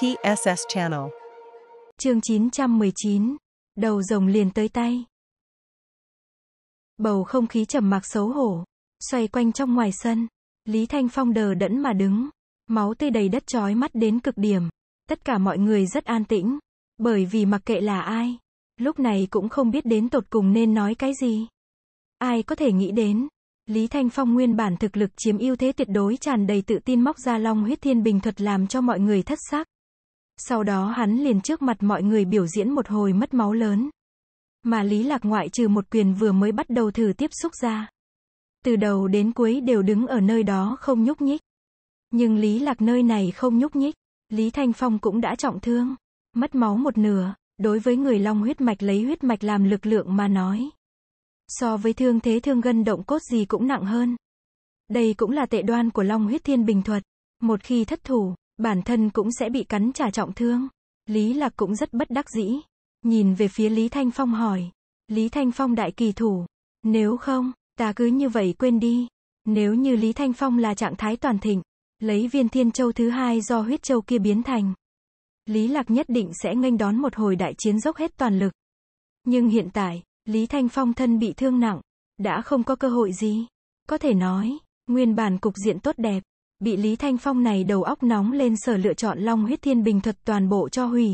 TSS Channel. Chương 919. Đầu rồng liền tới tay. Bầu không khí trầm mặc xấu hổ, xoay quanh trong ngoài sân, Lý Thanh Phong đờ đẫn mà đứng, máu tươi đầy đất chói mắt đến cực điểm. Tất cả mọi người rất an tĩnh, bởi vì mặc kệ là ai, lúc này cũng không biết đến tột cùng nên nói cái gì. Ai có thể nghĩ đến, Lý Thanh Phong nguyên bản thực lực chiếm ưu thế tuyệt đối tràn đầy tự tin móc ra long huyết thiên bình thuật làm cho mọi người thất sắc. Sau đó hắn liền trước mặt mọi người biểu diễn một hồi mất máu lớn. Mà Lý Lạc ngoại trừ một quyền vừa mới bắt đầu thử tiếp xúc ra. Từ đầu đến cuối đều đứng ở nơi đó không nhúc nhích. Nhưng Lý Lạc nơi này không nhúc nhích. Lý Thanh Phong cũng đã trọng thương. Mất máu một nửa, đối với người long huyết mạch lấy huyết mạch làm lực lượng mà nói. So với thương thế thương gân động cốt gì cũng nặng hơn. Đây cũng là tệ đoan của long huyết thiên bình thuật. Một khi thất thủ, bản thân cũng sẽ bị cắn trả trọng thương. Lý Lạc cũng rất bất đắc dĩ. Nhìn về phía Lý Thanh Phong hỏi. Lý Thanh Phong đại kỳ thủ. Nếu không, ta cứ như vậy quên đi. Nếu như Lý Thanh Phong là trạng thái toàn thịnh, lấy viên thiên châu thứ hai do huyết châu kia biến thành. Lý Lạc nhất định sẽ nghênh đón một hồi đại chiến dốc hết toàn lực. Nhưng hiện tại, Lý Thanh Phong thân bị thương nặng, đã không có cơ hội gì. Có thể nói, nguyên bản cục diện tốt đẹp, Bị Lý Thanh Phong này đầu óc nóng lên sở lựa chọn long huyết thiên bình thuật toàn bộ cho hủy.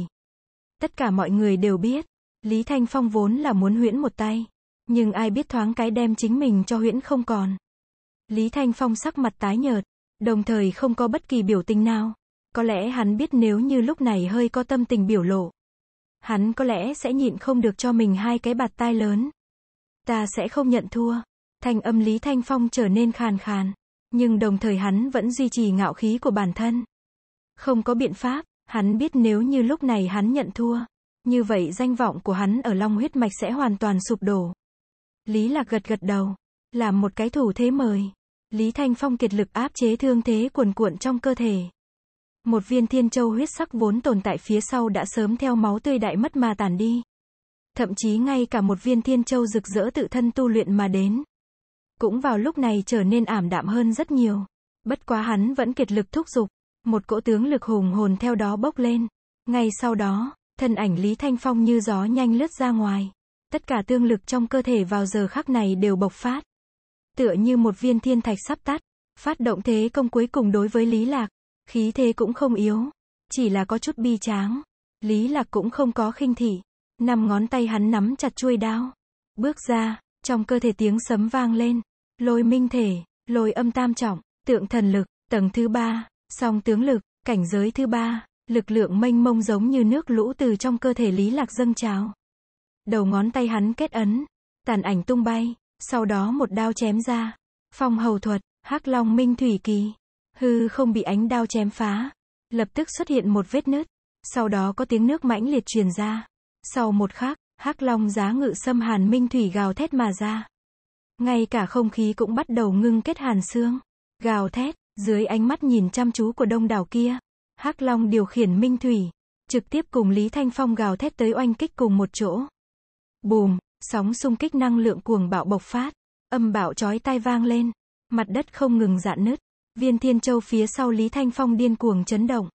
Tất cả mọi người đều biết, Lý Thanh Phong vốn là muốn huyễn một tay, nhưng ai biết thoáng cái đem chính mình cho huyễn không còn. Lý Thanh Phong sắc mặt tái nhợt, đồng thời không có bất kỳ biểu tình nào. Có lẽ hắn biết nếu như lúc này hơi có tâm tình biểu lộ, hắn có lẽ sẽ nhịn không được cho mình hai cái bạt tai lớn. Ta sẽ không nhận thua. thành âm Lý Thanh Phong trở nên khàn khàn nhưng đồng thời hắn vẫn duy trì ngạo khí của bản thân. Không có biện pháp, hắn biết nếu như lúc này hắn nhận thua, như vậy danh vọng của hắn ở long huyết mạch sẽ hoàn toàn sụp đổ. Lý Lạc gật gật đầu, làm một cái thủ thế mời. Lý Thanh Phong kiệt lực áp chế thương thế cuồn cuộn trong cơ thể. Một viên thiên châu huyết sắc vốn tồn tại phía sau đã sớm theo máu tươi đại mất mà tàn đi. Thậm chí ngay cả một viên thiên châu rực rỡ tự thân tu luyện mà đến cũng vào lúc này trở nên ảm đạm hơn rất nhiều. Bất quá hắn vẫn kiệt lực thúc giục, một cỗ tướng lực hùng hồn theo đó bốc lên. Ngay sau đó, thân ảnh Lý Thanh Phong như gió nhanh lướt ra ngoài. Tất cả tương lực trong cơ thể vào giờ khắc này đều bộc phát. Tựa như một viên thiên thạch sắp tắt, phát động thế công cuối cùng đối với Lý Lạc, khí thế cũng không yếu, chỉ là có chút bi tráng. Lý Lạc cũng không có khinh thị, năm ngón tay hắn nắm chặt chuôi đao, bước ra, trong cơ thể tiếng sấm vang lên. Lôi minh thể, lôi âm tam trọng, tượng thần lực, tầng thứ ba, song tướng lực, cảnh giới thứ ba, lực lượng mênh mông giống như nước lũ từ trong cơ thể Lý Lạc dâng trào. Đầu ngón tay hắn kết ấn, tàn ảnh tung bay, sau đó một đao chém ra. Phong hầu thuật, hắc long minh thủy kỳ, hư không bị ánh đao chém phá, lập tức xuất hiện một vết nứt, sau đó có tiếng nước mãnh liệt truyền ra. Sau một khắc, Hắc Long giá ngự xâm hàn minh thủy gào thét mà ra. Ngay cả không khí cũng bắt đầu ngưng kết hàn xương. Gào thét, dưới ánh mắt nhìn chăm chú của đông đảo kia. Hắc Long điều khiển minh thủy, trực tiếp cùng Lý Thanh Phong gào thét tới oanh kích cùng một chỗ. Bùm, sóng xung kích năng lượng cuồng bạo bộc phát, âm bạo chói tai vang lên, mặt đất không ngừng dạn nứt, viên thiên châu phía sau Lý Thanh Phong điên cuồng chấn động.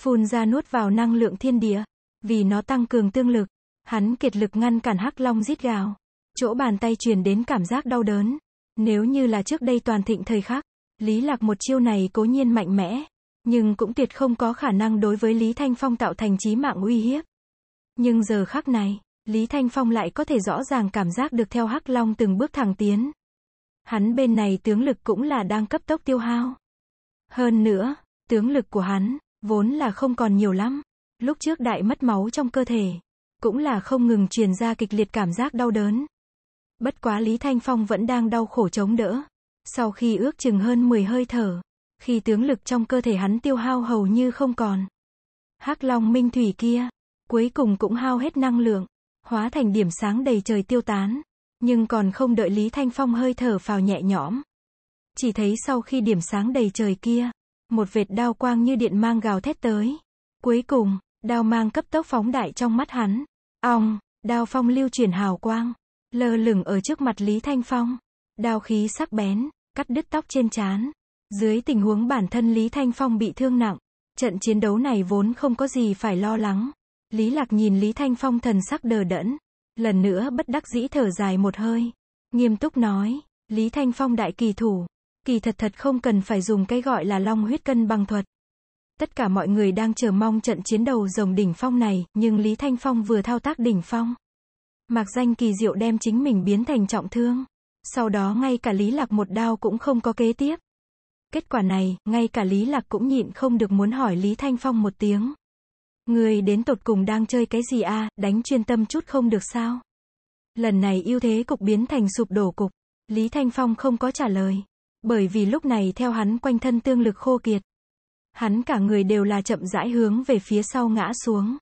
Phun ra nuốt vào năng lượng thiên địa, vì nó tăng cường tương lực, Hắn kiệt lực ngăn cản hắc long rít gào. Chỗ bàn tay truyền đến cảm giác đau đớn. Nếu như là trước đây toàn thịnh thời khắc, Lý Lạc một chiêu này cố nhiên mạnh mẽ, nhưng cũng tuyệt không có khả năng đối với Lý Thanh Phong tạo thành chí mạng uy hiếp. Nhưng giờ khắc này, Lý Thanh Phong lại có thể rõ ràng cảm giác được theo Hắc Long từng bước thẳng tiến. Hắn bên này tướng lực cũng là đang cấp tốc tiêu hao. Hơn nữa, tướng lực của hắn, vốn là không còn nhiều lắm. Lúc trước đại mất máu trong cơ thể, cũng là không ngừng truyền ra kịch liệt cảm giác đau đớn. Bất quá Lý Thanh Phong vẫn đang đau khổ chống đỡ. Sau khi ước chừng hơn 10 hơi thở, khi tướng lực trong cơ thể hắn tiêu hao hầu như không còn. hắc long minh thủy kia, cuối cùng cũng hao hết năng lượng, hóa thành điểm sáng đầy trời tiêu tán. Nhưng còn không đợi Lý Thanh Phong hơi thở vào nhẹ nhõm. Chỉ thấy sau khi điểm sáng đầy trời kia, một vệt đao quang như điện mang gào thét tới. Cuối cùng, đao mang cấp tốc phóng đại trong mắt hắn. Ong, đao phong lưu chuyển hào quang, lơ lửng ở trước mặt Lý Thanh Phong. Đao khí sắc bén, cắt đứt tóc trên trán. Dưới tình huống bản thân Lý Thanh Phong bị thương nặng, trận chiến đấu này vốn không có gì phải lo lắng. Lý Lạc nhìn Lý Thanh Phong thần sắc đờ đẫn, lần nữa bất đắc dĩ thở dài một hơi, nghiêm túc nói, Lý Thanh Phong đại kỳ thủ, kỳ thật thật không cần phải dùng cái gọi là long huyết cân bằng thuật, Tất cả mọi người đang chờ mong trận chiến đầu rồng đỉnh phong này, nhưng Lý Thanh Phong vừa thao tác đỉnh phong. Mạc danh kỳ diệu đem chính mình biến thành trọng thương. Sau đó ngay cả Lý Lạc một đao cũng không có kế tiếp. Kết quả này, ngay cả Lý Lạc cũng nhịn không được muốn hỏi Lý Thanh Phong một tiếng. Người đến tột cùng đang chơi cái gì a đánh chuyên tâm chút không được sao? Lần này ưu thế cục biến thành sụp đổ cục. Lý Thanh Phong không có trả lời. Bởi vì lúc này theo hắn quanh thân tương lực khô kiệt. Hắn cả người đều là chậm rãi hướng về phía sau ngã xuống.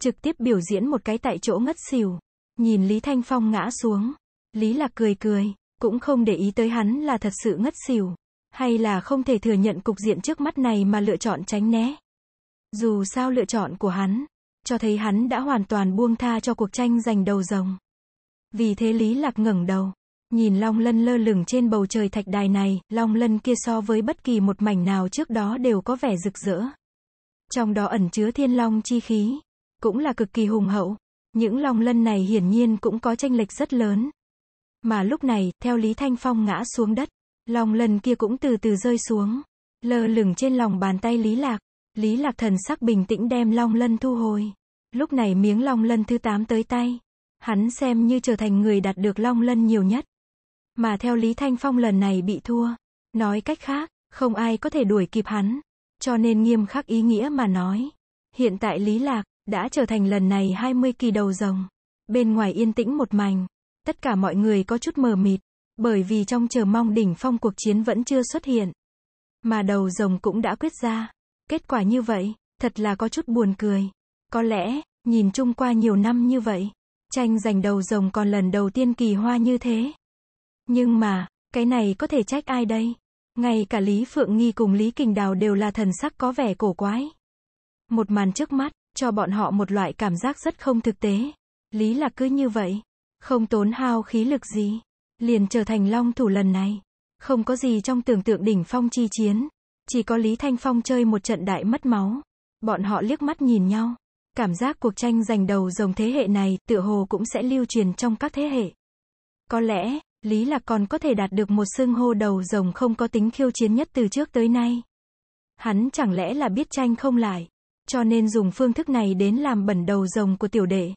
Trực tiếp biểu diễn một cái tại chỗ ngất xỉu. Nhìn Lý Thanh Phong ngã xuống. Lý Lạc cười cười, cũng không để ý tới hắn là thật sự ngất xỉu. Hay là không thể thừa nhận cục diện trước mắt này mà lựa chọn tránh né. Dù sao lựa chọn của hắn, cho thấy hắn đã hoàn toàn buông tha cho cuộc tranh giành đầu rồng. Vì thế Lý Lạc ngẩng đầu, Nhìn long lân lơ lửng trên bầu trời thạch đài này, long lân kia so với bất kỳ một mảnh nào trước đó đều có vẻ rực rỡ. Trong đó ẩn chứa thiên long chi khí, cũng là cực kỳ hùng hậu. Những long lân này hiển nhiên cũng có tranh lệch rất lớn. Mà lúc này, theo Lý Thanh Phong ngã xuống đất, long lân kia cũng từ từ rơi xuống, lơ lửng trên lòng bàn tay Lý Lạc. Lý Lạc thần sắc bình tĩnh đem long lân thu hồi. Lúc này miếng long lân thứ 8 tới tay. Hắn xem như trở thành người đạt được long lân nhiều nhất. Mà theo Lý Thanh Phong lần này bị thua. Nói cách khác, không ai có thể đuổi kịp hắn. Cho nên nghiêm khắc ý nghĩa mà nói. Hiện tại Lý Lạc, đã trở thành lần này 20 kỳ đầu rồng. Bên ngoài yên tĩnh một mảnh. Tất cả mọi người có chút mờ mịt. Bởi vì trong chờ mong đỉnh phong cuộc chiến vẫn chưa xuất hiện. Mà đầu rồng cũng đã quyết ra. Kết quả như vậy, thật là có chút buồn cười. Có lẽ, nhìn chung qua nhiều năm như vậy, tranh giành đầu rồng còn lần đầu tiên kỳ hoa như thế. Nhưng mà, cái này có thể trách ai đây? Ngay cả Lý Phượng Nghi cùng Lý Kình Đào đều là thần sắc có vẻ cổ quái. Một màn trước mắt, cho bọn họ một loại cảm giác rất không thực tế. Lý là cứ như vậy, không tốn hao khí lực gì, liền trở thành long thủ lần này. Không có gì trong tưởng tượng đỉnh phong chi chiến, chỉ có Lý Thanh Phong chơi một trận đại mất máu. Bọn họ liếc mắt nhìn nhau, cảm giác cuộc tranh giành đầu rồng thế hệ này tựa hồ cũng sẽ lưu truyền trong các thế hệ. Có lẽ, Lý Lạc còn có thể đạt được một xương hô đầu rồng không có tính khiêu chiến nhất từ trước tới nay. Hắn chẳng lẽ là biết tranh không lại, cho nên dùng phương thức này đến làm bẩn đầu rồng của tiểu đệ.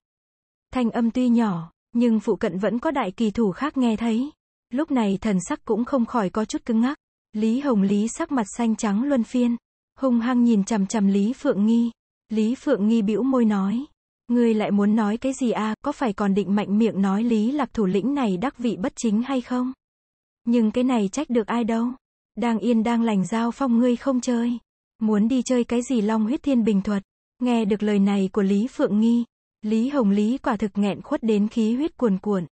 Thanh âm tuy nhỏ, nhưng phụ cận vẫn có đại kỳ thủ khác nghe thấy. Lúc này thần sắc cũng không khỏi có chút cứng ngắc. Lý Hồng Lý sắc mặt xanh trắng luân phiên, hung hăng nhìn chằm chằm Lý Phượng Nghi. Lý Phượng Nghi bĩu môi nói, Ngươi lại muốn nói cái gì a? À? có phải còn định mạnh miệng nói Lý Lạc thủ lĩnh này đắc vị bất chính hay không? Nhưng cái này trách được ai đâu? Đang yên đang lành giao phong ngươi không chơi. Muốn đi chơi cái gì long huyết thiên bình thuật? Nghe được lời này của Lý Phượng Nghi, Lý Hồng Lý quả thực nghẹn khuất đến khí huyết cuồn cuộn.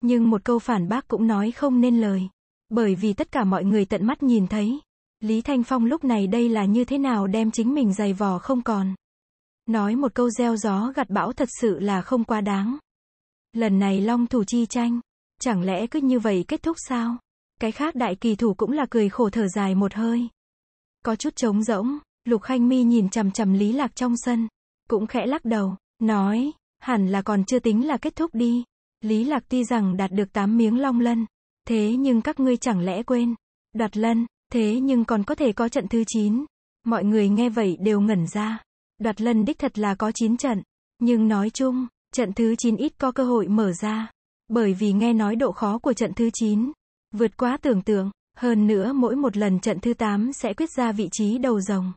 Nhưng một câu phản bác cũng nói không nên lời. Bởi vì tất cả mọi người tận mắt nhìn thấy. Lý Thanh Phong lúc này đây là như thế nào đem chính mình dày vò không còn. Nói một câu gieo gió gặt bão thật sự là không quá đáng. Lần này long thủ chi tranh, chẳng lẽ cứ như vậy kết thúc sao? Cái khác đại kỳ thủ cũng là cười khổ thở dài một hơi. Có chút trống rỗng, Lục Khanh Mi nhìn chằm chằm Lý Lạc trong sân, cũng khẽ lắc đầu, nói, hẳn là còn chưa tính là kết thúc đi. Lý Lạc tuy rằng đạt được 8 miếng long lân, thế nhưng các ngươi chẳng lẽ quên, đoạt lân, thế nhưng còn có thể có trận thứ 9. Mọi người nghe vậy đều ngẩn ra. Đoạt lân đích thật là có 9 trận. Nhưng nói chung, trận thứ 9 ít có cơ hội mở ra. Bởi vì nghe nói độ khó của trận thứ 9 vượt quá tưởng tượng. Hơn nữa mỗi một lần trận thứ 8 sẽ quyết ra vị trí đầu rồng.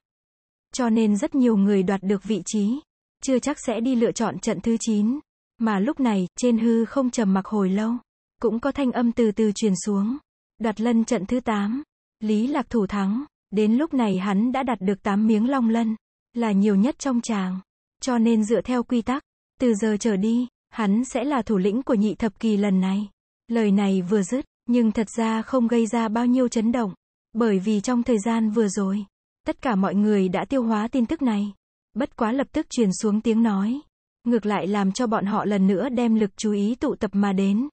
Cho nên rất nhiều người đoạt được vị trí. Chưa chắc sẽ đi lựa chọn trận thứ 9. Mà lúc này, trên hư không trầm mặc hồi lâu. Cũng có thanh âm từ từ truyền xuống. Đoạt lân trận thứ 8. Lý Lạc Thủ thắng. Đến lúc này hắn đã đạt được 8 miếng long lân là nhiều nhất trong chàng. Cho nên dựa theo quy tắc, từ giờ trở đi, hắn sẽ là thủ lĩnh của nhị thập kỳ lần này. Lời này vừa dứt, nhưng thật ra không gây ra bao nhiêu chấn động, bởi vì trong thời gian vừa rồi, tất cả mọi người đã tiêu hóa tin tức này. Bất quá lập tức truyền xuống tiếng nói, ngược lại làm cho bọn họ lần nữa đem lực chú ý tụ tập mà đến.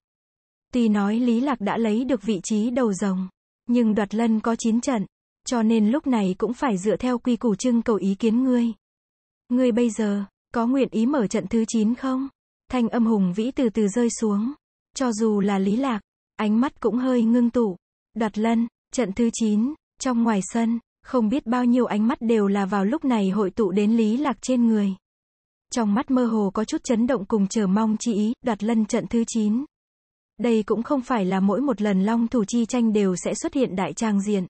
Tuy nói Lý Lạc đã lấy được vị trí đầu rồng, nhưng đoạt lân có 9 trận, cho nên lúc này cũng phải dựa theo quy củ trưng cầu ý kiến ngươi. Ngươi bây giờ, có nguyện ý mở trận thứ 9 không? Thanh âm hùng vĩ từ từ rơi xuống. Cho dù là lý lạc, ánh mắt cũng hơi ngưng tụ. Đoạt lân, trận thứ 9, trong ngoài sân, không biết bao nhiêu ánh mắt đều là vào lúc này hội tụ đến lý lạc trên người. Trong mắt mơ hồ có chút chấn động cùng chờ mong chi ý, đoạt lân trận thứ 9. Đây cũng không phải là mỗi một lần long thủ chi tranh đều sẽ xuất hiện đại trang diện.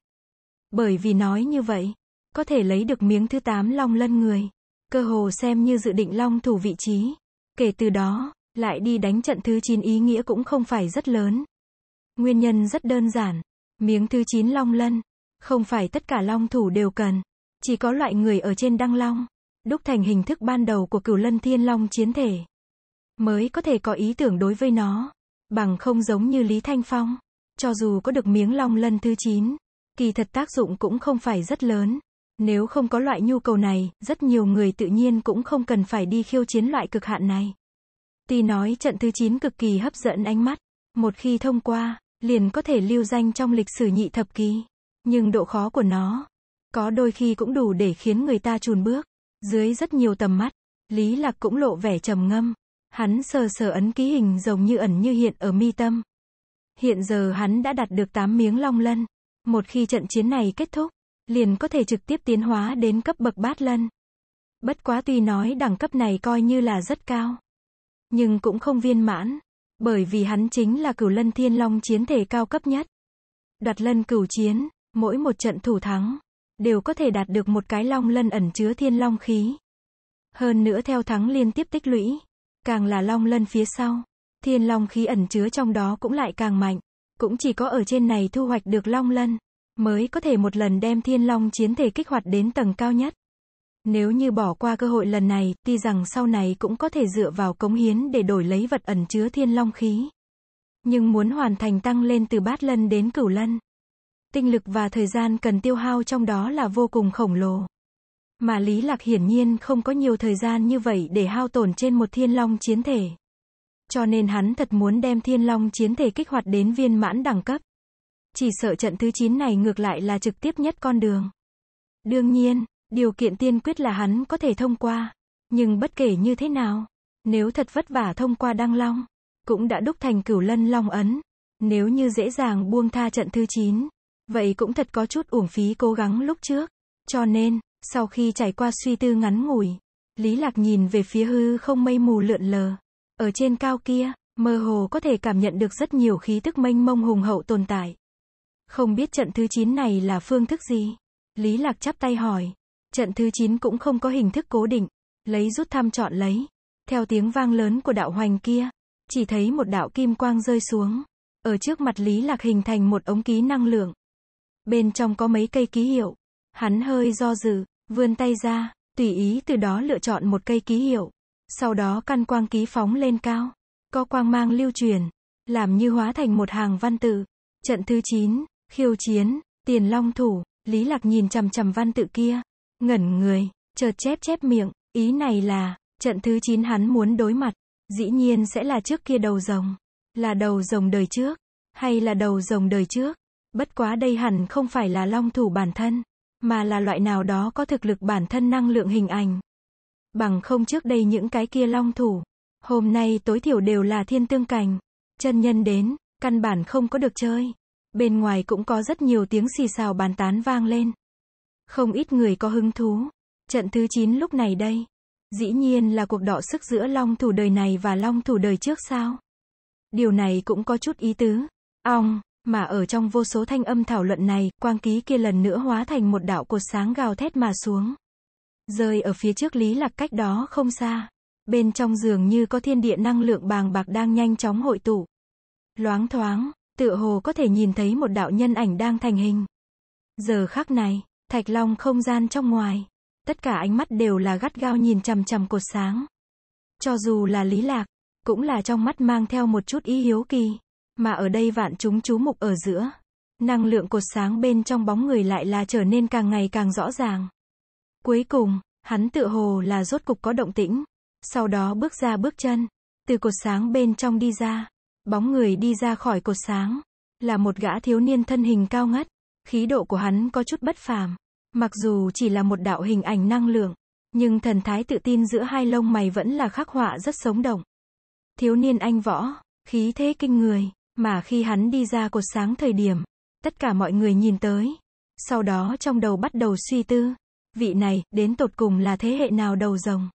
Bởi vì nói như vậy, có thể lấy được miếng thứ 8 long lân người, cơ hồ xem như dự định long thủ vị trí. Kể từ đó, lại đi đánh trận thứ 9 ý nghĩa cũng không phải rất lớn. Nguyên nhân rất đơn giản, miếng thứ 9 long lân, không phải tất cả long thủ đều cần, chỉ có loại người ở trên đăng long, đúc thành hình thức ban đầu của cửu lân thiên long chiến thể, mới có thể có ý tưởng đối với nó, bằng không giống như Lý Thanh Phong, cho dù có được miếng long lân thứ 9, kỳ thật tác dụng cũng không phải rất lớn. Nếu không có loại nhu cầu này, rất nhiều người tự nhiên cũng không cần phải đi khiêu chiến loại cực hạn này. tì nói trận thứ 9 cực kỳ hấp dẫn ánh mắt, một khi thông qua, liền có thể lưu danh trong lịch sử nhị thập kỷ, nhưng độ khó của nó có đôi khi cũng đủ để khiến người ta chùn bước. Dưới rất nhiều tầm mắt, Lý Lạc cũng lộ vẻ trầm ngâm. Hắn sờ sờ ấn ký hình rồng như ẩn như hiện ở mi tâm. Hiện giờ hắn đã đạt được 8 miếng long lân, một khi trận chiến này kết thúc, liền có thể trực tiếp tiến hóa đến cấp bậc bát lân. Bất quá tuy nói đẳng cấp này coi như là rất cao, nhưng cũng không viên mãn, bởi vì hắn chính là cửu lân thiên long chiến thể cao cấp nhất. Đoạt lân cửu chiến, mỗi một trận thủ thắng, đều có thể đạt được một cái long lân ẩn chứa thiên long khí. Hơn nữa theo thắng liên tiếp tích lũy, càng là long lân phía sau, thiên long khí ẩn chứa trong đó cũng lại càng mạnh cũng chỉ có ở trên này thu hoạch được long lân, mới có thể một lần đem thiên long chiến thể kích hoạt đến tầng cao nhất. Nếu như bỏ qua cơ hội lần này, tuy rằng sau này cũng có thể dựa vào cống hiến để đổi lấy vật ẩn chứa thiên long khí. Nhưng muốn hoàn thành tăng lên từ bát lân đến cửu lân. Tinh lực và thời gian cần tiêu hao trong đó là vô cùng khổng lồ. Mà Lý Lạc hiển nhiên không có nhiều thời gian như vậy để hao tổn trên một thiên long chiến thể. Cho nên hắn thật muốn đem thiên long chiến thể kích hoạt đến viên mãn đẳng cấp. Chỉ sợ trận thứ 9 này ngược lại là trực tiếp nhất con đường. Đương nhiên, điều kiện tiên quyết là hắn có thể thông qua. Nhưng bất kể như thế nào, nếu thật vất vả thông qua đăng long, cũng đã đúc thành cửu lân long ấn. Nếu như dễ dàng buông tha trận thứ 9, vậy cũng thật có chút uổng phí cố gắng lúc trước. Cho nên, sau khi trải qua suy tư ngắn ngủi, Lý Lạc nhìn về phía hư không mây mù lượn lờ. Ở trên cao kia, mơ hồ có thể cảm nhận được rất nhiều khí tức mênh mông hùng hậu tồn tại. Không biết trận thứ 9 này là phương thức gì? Lý Lạc chắp tay hỏi. Trận thứ 9 cũng không có hình thức cố định, lấy rút thăm chọn lấy. Theo tiếng vang lớn của đạo hoành kia, chỉ thấy một đạo kim quang rơi xuống. Ở trước mặt Lý Lạc hình thành một ống ký năng lượng. Bên trong có mấy cây ký hiệu. Hắn hơi do dự, vươn tay ra, tùy ý từ đó lựa chọn một cây ký hiệu. Sau đó căn quang ký phóng lên cao, có quang mang lưu truyền, làm như hóa thành một hàng văn tự. Trận thứ 9, khiêu chiến, tiền long thủ, Lý Lạc nhìn chằm chằm văn tự kia, ngẩn người, chợt chép chép miệng, ý này là, trận thứ 9 hắn muốn đối mặt, dĩ nhiên sẽ là trước kia đầu rồng, là đầu rồng đời trước, hay là đầu rồng đời trước. Bất quá đây hẳn không phải là long thủ bản thân, mà là loại nào đó có thực lực bản thân năng lượng hình ảnh. Bằng không trước đây những cái kia long thủ. Hôm nay tối thiểu đều là thiên tương cảnh Chân nhân đến, căn bản không có được chơi. Bên ngoài cũng có rất nhiều tiếng xì xào bàn tán vang lên. Không ít người có hứng thú. Trận thứ 9 lúc này đây. Dĩ nhiên là cuộc đọ sức giữa long thủ đời này và long thủ đời trước sao. Điều này cũng có chút ý tứ. Ong, mà ở trong vô số thanh âm thảo luận này, quang ký kia lần nữa hóa thành một đạo cột sáng gào thét mà xuống. Rơi ở phía trước Lý Lạc cách đó không xa. Bên trong giường như có thiên địa năng lượng bàng bạc đang nhanh chóng hội tụ. Loáng thoáng, tựa hồ có thể nhìn thấy một đạo nhân ảnh đang thành hình. Giờ khắc này, thạch long không gian trong ngoài. Tất cả ánh mắt đều là gắt gao nhìn chằm chằm cột sáng. Cho dù là lý lạc, cũng là trong mắt mang theo một chút ý hiếu kỳ. Mà ở đây vạn chúng chú mục ở giữa. Năng lượng cột sáng bên trong bóng người lại là trở nên càng ngày càng rõ ràng. Cuối cùng, hắn tự hồ là rốt cục có động tĩnh. Sau đó bước ra bước chân, từ cột sáng bên trong đi ra. Bóng người đi ra khỏi cột sáng, là một gã thiếu niên thân hình cao ngất. Khí độ của hắn có chút bất phàm. Mặc dù chỉ là một đạo hình ảnh năng lượng, nhưng thần thái tự tin giữa hai lông mày vẫn là khắc họa rất sống động. Thiếu niên anh võ, khí thế kinh người, mà khi hắn đi ra cột sáng thời điểm, tất cả mọi người nhìn tới. Sau đó trong đầu bắt đầu suy tư, vị này, đến tột cùng là thế hệ nào đầu rồng.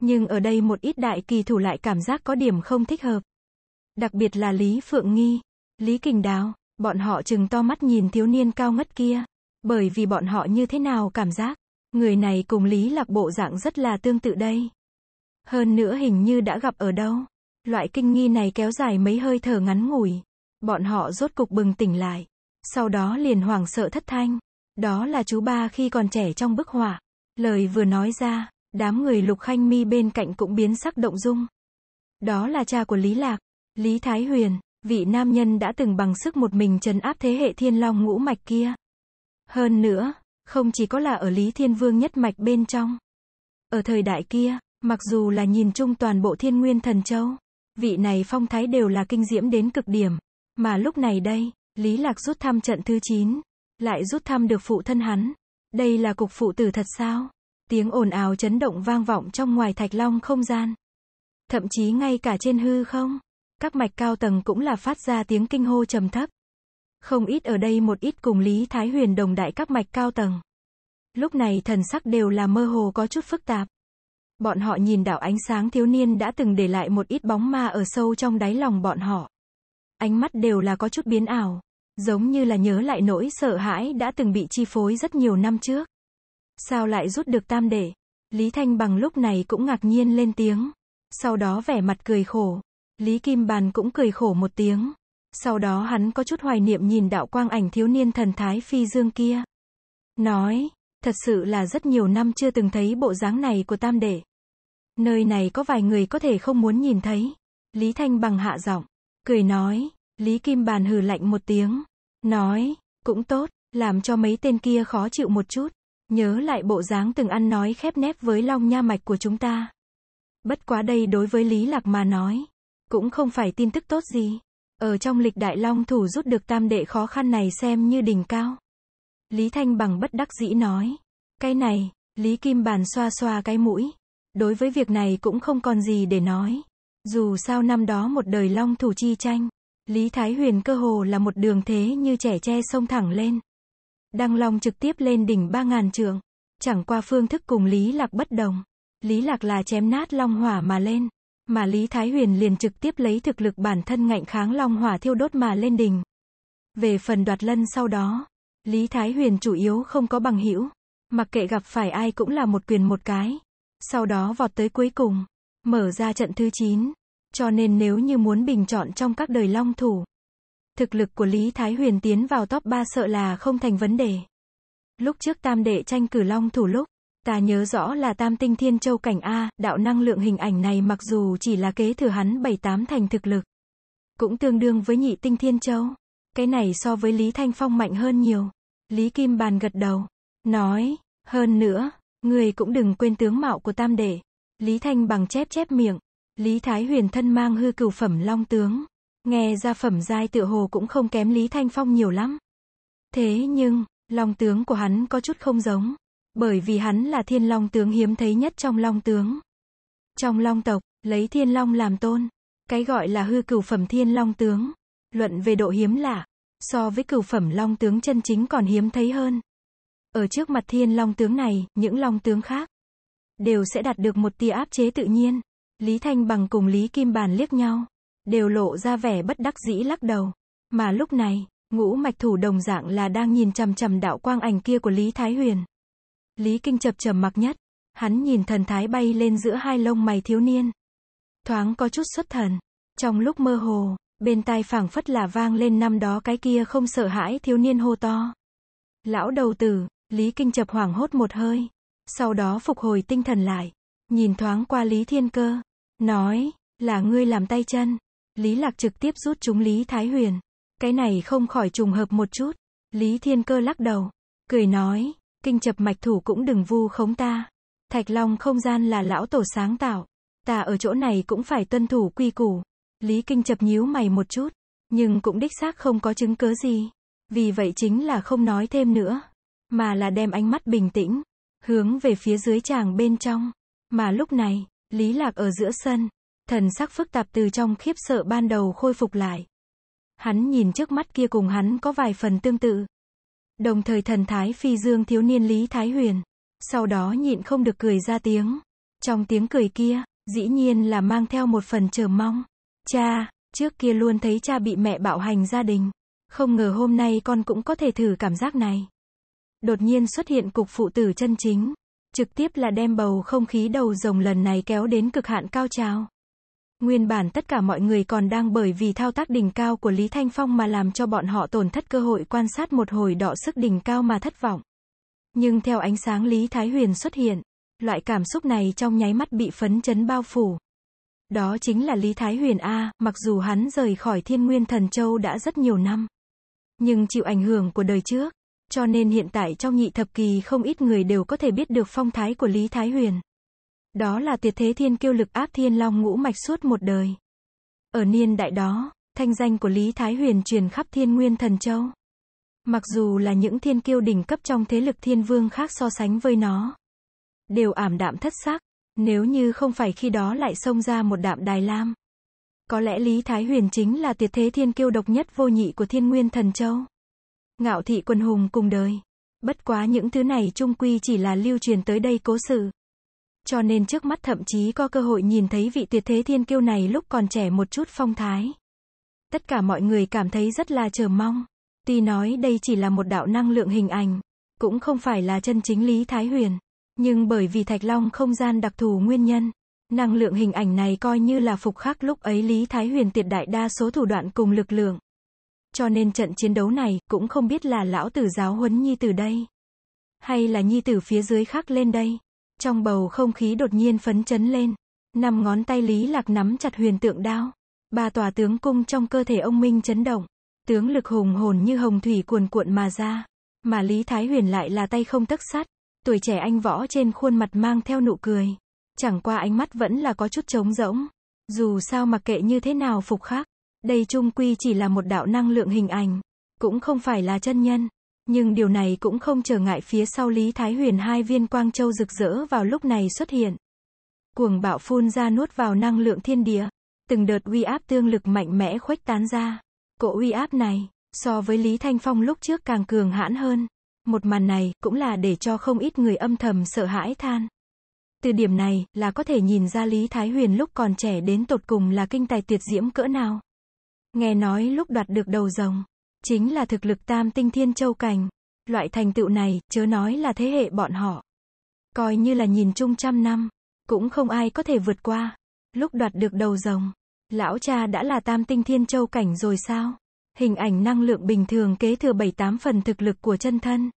Nhưng ở đây một ít đại kỳ thủ lại cảm giác có điểm không thích hợp. Đặc biệt là Lý Phượng Nghi, Lý Kình Đào, bọn họ chừng to mắt nhìn thiếu niên cao ngất kia. Bởi vì bọn họ như thế nào cảm giác, người này cùng Lý Lạc bộ dạng rất là tương tự đây. Hơn nữa hình như đã gặp ở đâu. Loại kinh nghi này kéo dài mấy hơi thở ngắn ngủi. Bọn họ rốt cục bừng tỉnh lại. Sau đó liền hoảng sợ thất thanh. Đó là chú ba khi còn trẻ trong bức họa. Lời vừa nói ra, đám người Lục Khanh Mi bên cạnh cũng biến sắc động dung. Đó là cha của Lý Lạc, Lý Thái Huyền, vị nam nhân đã từng bằng sức một mình trấn áp thế hệ thiên long ngũ mạch kia. Hơn nữa, không chỉ có là ở Lý Thiên Vương nhất mạch bên trong. Ở thời đại kia, mặc dù là nhìn chung toàn bộ thiên nguyên thần châu, vị này phong thái đều là kinh diễm đến cực điểm. Mà lúc này đây, Lý Lạc rút thăm trận thứ 9, lại rút thăm được phụ thân hắn. Đây là cục phụ tử thật sao? Tiếng ồn ào chấn động vang vọng trong ngoài thạch long không gian. Thậm chí ngay cả trên hư không. Các mạch cao tầng cũng là phát ra tiếng kinh hô trầm thấp. Không ít ở đây một ít cùng Lý Thái Huyền đồng đại các mạch cao tầng. Lúc này thần sắc đều là mơ hồ có chút phức tạp. Bọn họ nhìn đảo ánh sáng thiếu niên đã từng để lại một ít bóng ma ở sâu trong đáy lòng bọn họ. Ánh mắt đều là có chút biến ảo. Giống như là nhớ lại nỗi sợ hãi đã từng bị chi phối rất nhiều năm trước. Sao lại rút được tam đệ? Lý Thanh bằng lúc này cũng ngạc nhiên lên tiếng. Sau đó vẻ mặt cười khổ. Lý Kim Bàn cũng cười khổ một tiếng. Sau đó hắn có chút hoài niệm nhìn đạo quang ảnh thiếu niên thần thái phi dương kia. Nói, thật sự là rất nhiều năm chưa từng thấy bộ dáng này của tam đệ. Nơi này có vài người có thể không muốn nhìn thấy. Lý Thanh bằng hạ giọng, cười nói, Lý Kim Bàn hừ lạnh một tiếng, nói, cũng tốt, làm cho mấy tên kia khó chịu một chút. Nhớ lại bộ dáng từng ăn nói khép nép với long nha mạch của chúng ta. Bất quá đây đối với Lý Lạc mà nói, cũng không phải tin tức tốt gì. Ở trong lịch đại long thủ rút được tam đệ khó khăn này xem như đỉnh cao. Lý Thanh bằng bất đắc dĩ nói. Cái này, Lý Kim Bàn xoa xoa cái mũi. Đối với việc này cũng không còn gì để nói. Dù sao năm đó một đời long thủ chi tranh. Lý Thái Huyền cơ hồ là một đường thế như trẻ tre sông thẳng lên. Đăng Long trực tiếp lên đỉnh 3.000 trượng. Chẳng qua phương thức cùng Lý Lạc bất đồng. Lý Lạc là chém nát Long Hỏa mà lên. Mà Lý Thái Huyền liền trực tiếp lấy thực lực bản thân ngạnh kháng Long Hỏa thiêu đốt mà lên đỉnh. Về phần đoạt lân sau đó, Lý Thái Huyền chủ yếu không có bằng hữu Mặc kệ gặp phải ai cũng là một quyền một cái. Sau đó vọt tới cuối cùng. Mở ra trận thứ 9 cho nên nếu như muốn bình chọn trong các đời long thủ, thực lực của Lý Thái Huyền tiến vào top 3 sợ là không thành vấn đề. Lúc trước tam đệ tranh cử long thủ lúc, ta nhớ rõ là tam tinh thiên châu cảnh A, đạo năng lượng hình ảnh này mặc dù chỉ là kế thừa hắn 7-8 thành thực lực, cũng tương đương với nhị tinh thiên châu. Cái này so với Lý Thanh Phong mạnh hơn nhiều. Lý Kim Bàn gật đầu, nói, hơn nữa, người cũng đừng quên tướng mạo của tam đệ. Lý Thanh bằng chép chép miệng, Lý Thái Huyền thân mang hư cửu phẩm long tướng. Nghe ra phẩm giai tựa hồ cũng không kém Lý Thanh Phong nhiều lắm. Thế nhưng, long tướng của hắn có chút không giống. Bởi vì hắn là thiên long tướng hiếm thấy nhất trong long tướng. Trong long tộc, lấy thiên long làm tôn. Cái gọi là hư cửu phẩm thiên long tướng. Luận về độ hiếm lạ, so với cửu phẩm long tướng chân chính còn hiếm thấy hơn. Ở trước mặt thiên long tướng này, những long tướng khác đều sẽ đạt được một tia áp chế tự nhiên. Lý Thanh Bằng cùng Lý Kim Bàn liếc nhau, đều lộ ra vẻ bất đắc dĩ lắc đầu. Mà lúc này, ngũ mạch thủ đồng dạng là đang nhìn chằm chằm đạo quang ảnh kia của Lý Thái Huyền. Lý Kinh chập trầm mặc nhất, hắn nhìn thần thái bay lên giữa hai lông mày thiếu niên. Thoáng có chút xuất thần, trong lúc mơ hồ, bên tai phảng phất là vang lên năm đó cái kia không sợ hãi thiếu niên hô to. Lão đầu tử, Lý Kinh chập hoảng hốt một hơi, sau đó phục hồi tinh thần lại, nhìn thoáng qua Lý Thiên Cơ, Nói, là ngươi làm tay chân. Lý Lạc trực tiếp rút chúng Lý Thái Huyền. Cái này không khỏi trùng hợp một chút. Lý Thiên Cơ lắc đầu. Cười nói, kinh chập mạch thủ cũng đừng vu khống ta. Thạch Long không gian là lão tổ sáng tạo. Ta ở chỗ này cũng phải tuân thủ quy củ. Lý kinh chập nhíu mày một chút. Nhưng cũng đích xác không có chứng cứ gì. Vì vậy chính là không nói thêm nữa. Mà là đem ánh mắt bình tĩnh. Hướng về phía dưới chàng bên trong. Mà lúc này, Lý Lạc ở giữa sân, thần sắc phức tạp từ trong khiếp sợ ban đầu khôi phục lại. Hắn nhìn trước mắt kia cùng hắn có vài phần tương tự. Đồng thời thần thái phi dương thiếu niên Lý Thái Huyền. Sau đó nhịn không được cười ra tiếng. Trong tiếng cười kia, dĩ nhiên là mang theo một phần chờ mong. Cha, trước kia luôn thấy cha bị mẹ bạo hành gia đình. Không ngờ hôm nay con cũng có thể thử cảm giác này. Đột nhiên xuất hiện cục phụ tử chân chính trực tiếp là đem bầu không khí đầu rồng lần này kéo đến cực hạn cao trào. Nguyên bản tất cả mọi người còn đang bởi vì thao tác đỉnh cao của Lý Thanh Phong mà làm cho bọn họ tổn thất cơ hội quan sát một hồi đọ sức đỉnh cao mà thất vọng. Nhưng theo ánh sáng Lý Thái Huyền xuất hiện, loại cảm xúc này trong nháy mắt bị phấn chấn bao phủ. Đó chính là Lý Thái Huyền A, mặc dù hắn rời khỏi thiên nguyên thần châu đã rất nhiều năm. Nhưng chịu ảnh hưởng của đời trước, cho nên hiện tại trong nhị thập kỳ không ít người đều có thể biết được phong thái của Lý Thái Huyền. Đó là tuyệt thế thiên kiêu lực áp thiên long ngũ mạch suốt một đời. Ở niên đại đó, thanh danh của Lý Thái Huyền truyền khắp thiên nguyên thần châu. Mặc dù là những thiên kiêu đỉnh cấp trong thế lực thiên vương khác so sánh với nó. Đều ảm đạm thất sắc, nếu như không phải khi đó lại xông ra một đạm đài lam. Có lẽ Lý Thái Huyền chính là tuyệt thế thiên kiêu độc nhất vô nhị của thiên nguyên thần châu ngạo thị quần hùng cùng đời. Bất quá những thứ này chung quy chỉ là lưu truyền tới đây cố sự. Cho nên trước mắt thậm chí có cơ hội nhìn thấy vị tuyệt thế thiên kiêu này lúc còn trẻ một chút phong thái. Tất cả mọi người cảm thấy rất là chờ mong. Tuy nói đây chỉ là một đạo năng lượng hình ảnh, cũng không phải là chân chính lý thái huyền. Nhưng bởi vì Thạch Long không gian đặc thù nguyên nhân, năng lượng hình ảnh này coi như là phục khắc lúc ấy Lý Thái Huyền tuyệt đại đa số thủ đoạn cùng lực lượng cho nên trận chiến đấu này, cũng không biết là lão tử giáo huấn nhi tử đây. Hay là nhi tử phía dưới khác lên đây. Trong bầu không khí đột nhiên phấn chấn lên. Năm ngón tay Lý Lạc nắm chặt huyền tượng đao. Ba tòa tướng cung trong cơ thể ông Minh chấn động. Tướng lực hùng hồn như hồng thủy cuồn cuộn mà ra. Mà Lý Thái Huyền lại là tay không tức sắt. Tuổi trẻ anh võ trên khuôn mặt mang theo nụ cười. Chẳng qua ánh mắt vẫn là có chút trống rỗng. Dù sao mặc kệ như thế nào phục khác, đây chung quy chỉ là một đạo năng lượng hình ảnh, cũng không phải là chân nhân. Nhưng điều này cũng không trở ngại phía sau Lý Thái Huyền hai viên quang châu rực rỡ vào lúc này xuất hiện. Cuồng bạo phun ra nuốt vào năng lượng thiên địa, từng đợt uy áp tương lực mạnh mẽ khuếch tán ra. Cỗ uy áp này, so với Lý Thanh Phong lúc trước càng cường hãn hơn. Một màn này, cũng là để cho không ít người âm thầm sợ hãi than. Từ điểm này, là có thể nhìn ra Lý Thái Huyền lúc còn trẻ đến tột cùng là kinh tài tuyệt diễm cỡ nào. Nghe nói lúc đoạt được đầu rồng, chính là thực lực tam tinh thiên châu cảnh. Loại thành tựu này, chớ nói là thế hệ bọn họ. Coi như là nhìn chung trăm năm, cũng không ai có thể vượt qua. Lúc đoạt được đầu rồng, lão cha đã là tam tinh thiên châu cảnh rồi sao? Hình ảnh năng lượng bình thường kế thừa bảy tám phần thực lực của chân thân.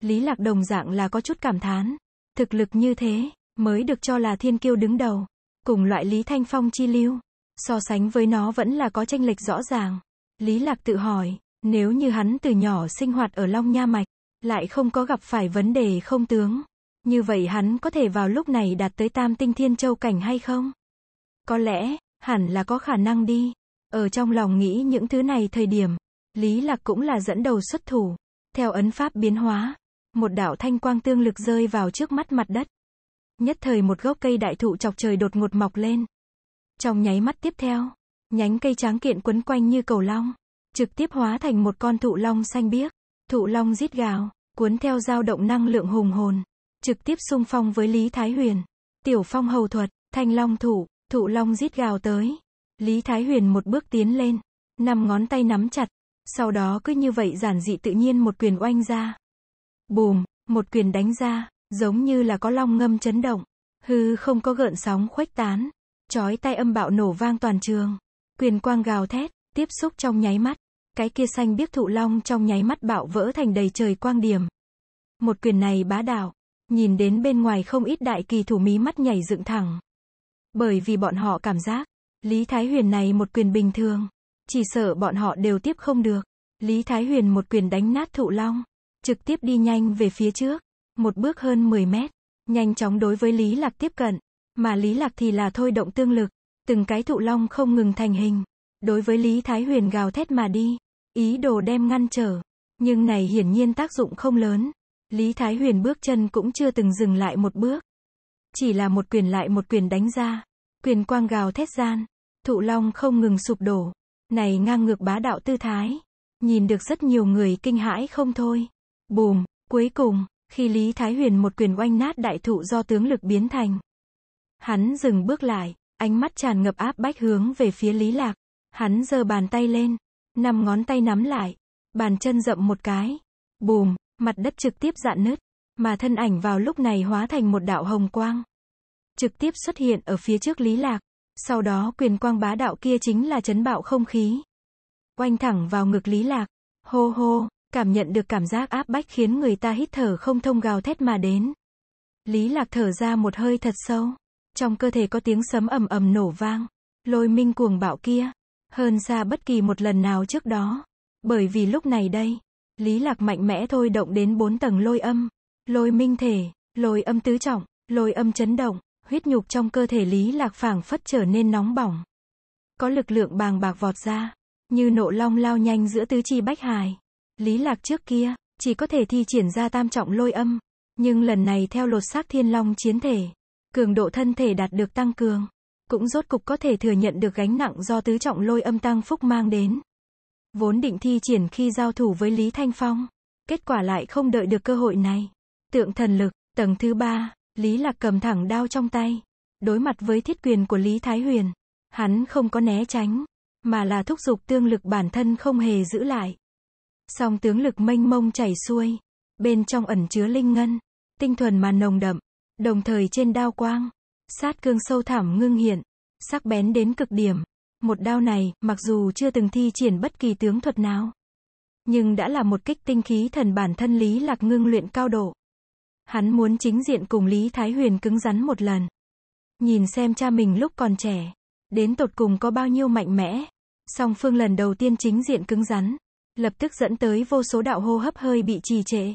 Lý Lạc đồng dạng là có chút cảm thán. Thực lực như thế, mới được cho là thiên kiêu đứng đầu. Cùng loại Lý Thanh Phong chi lưu. So sánh với nó vẫn là có tranh lệch rõ ràng. Lý Lạc tự hỏi, nếu như hắn từ nhỏ sinh hoạt ở Long Nha Mạch, lại không có gặp phải vấn đề không tướng, như vậy hắn có thể vào lúc này đạt tới Tam Tinh Thiên Châu Cảnh hay không? Có lẽ, hẳn là có khả năng đi. Ở trong lòng nghĩ những thứ này thời điểm, Lý Lạc cũng là dẫn đầu xuất thủ. Theo ấn pháp biến hóa, một đạo thanh quang tương lực rơi vào trước mắt mặt đất. Nhất thời một gốc cây đại thụ chọc trời đột ngột mọc lên. Trong nháy mắt tiếp theo, nhánh cây tráng kiện quấn quanh như cầu long, trực tiếp hóa thành một con thụ long xanh biếc. Thụ long rít gào, cuốn theo dao động năng lượng hùng hồn, trực tiếp xung phong với Lý Thái Huyền. Tiểu Phong hầu thuật, thanh long thủ, thụ long rít gào tới. Lý Thái Huyền một bước tiến lên, năm ngón tay nắm chặt, sau đó cứ như vậy giản dị tự nhiên một quyền oanh ra. Bùm, một quyền đánh ra, giống như là có long ngâm chấn động, hư không có gợn sóng khuếch tán chói tai âm bạo nổ vang toàn trường. Quyền quang gào thét, tiếp xúc trong nháy mắt. Cái kia xanh biếc thụ long trong nháy mắt bạo vỡ thành đầy trời quang điểm. Một quyền này bá đạo, nhìn đến bên ngoài không ít đại kỳ thủ mí mắt nhảy dựng thẳng. Bởi vì bọn họ cảm giác, Lý Thái Huyền này một quyền bình thường, chỉ sợ bọn họ đều tiếp không được. Lý Thái Huyền một quyền đánh nát thụ long, trực tiếp đi nhanh về phía trước, một bước hơn 10 mét, nhanh chóng đối với Lý Lạc tiếp cận, mà Lý Lạc thì là thôi động tương lực, từng cái thụ long không ngừng thành hình. Đối với Lý Thái Huyền gào thét mà đi, ý đồ đem ngăn trở, nhưng này hiển nhiên tác dụng không lớn. Lý Thái Huyền bước chân cũng chưa từng dừng lại một bước. Chỉ là một quyền lại một quyền đánh ra, quyền quang gào thét gian, thụ long không ngừng sụp đổ. Này ngang ngược bá đạo tư thái, nhìn được rất nhiều người kinh hãi không thôi. Bùm, cuối cùng, khi Lý Thái Huyền một quyền oanh nát đại thụ do tướng lực biến thành, Hắn dừng bước lại, ánh mắt tràn ngập áp bách hướng về phía Lý Lạc. Hắn giơ bàn tay lên, năm ngón tay nắm lại, bàn chân rậm một cái. Bùm, mặt đất trực tiếp dạn nứt, mà thân ảnh vào lúc này hóa thành một đạo hồng quang. Trực tiếp xuất hiện ở phía trước Lý Lạc. Sau đó quyền quang bá đạo kia chính là chấn bạo không khí. quanh thẳng vào ngực Lý Lạc. Hô hô, cảm nhận được cảm giác áp bách khiến người ta hít thở không thông gào thét mà đến. Lý Lạc thở ra một hơi thật sâu. Trong cơ thể có tiếng sấm ầm ầm nổ vang. Lôi minh cuồng bạo kia. Hơn xa bất kỳ một lần nào trước đó. Bởi vì lúc này đây, Lý Lạc mạnh mẽ thôi động đến bốn tầng lôi âm. Lôi minh thể, lôi âm tứ trọng, lôi âm chấn động, huyết nhục trong cơ thể Lý Lạc phảng phất trở nên nóng bỏng. Có lực lượng bàng bạc vọt ra, như nộ long lao nhanh giữa tứ chi bách hài. Lý Lạc trước kia, chỉ có thể thi triển ra tam trọng lôi âm, nhưng lần này theo lột xác thiên long chiến thể, cường độ thân thể đạt được tăng cường. Cũng rốt cục có thể thừa nhận được gánh nặng do tứ trọng lôi âm tăng phúc mang đến. Vốn định thi triển khi giao thủ với Lý Thanh Phong. Kết quả lại không đợi được cơ hội này. Tượng thần lực, tầng thứ ba, Lý Lạc cầm thẳng đao trong tay. Đối mặt với thiết quyền của Lý Thái Huyền, hắn không có né tránh, mà là thúc giục tương lực bản thân không hề giữ lại. Song tướng lực mênh mông chảy xuôi, bên trong ẩn chứa linh ngân, tinh thuần mà nồng đậm, Đồng thời trên đao quang, sát cương sâu thẳm ngưng hiện, sắc bén đến cực điểm. Một đao này, mặc dù chưa từng thi triển bất kỳ tướng thuật nào, nhưng đã là một kích tinh khí thần bản thân Lý Lạc ngưng luyện cao độ. Hắn muốn chính diện cùng Lý Thái Huyền cứng rắn một lần. Nhìn xem cha mình lúc còn trẻ, đến tột cùng có bao nhiêu mạnh mẽ. Song phương lần đầu tiên chính diện cứng rắn, lập tức dẫn tới vô số đạo hô hấp hơi bị trì trệ.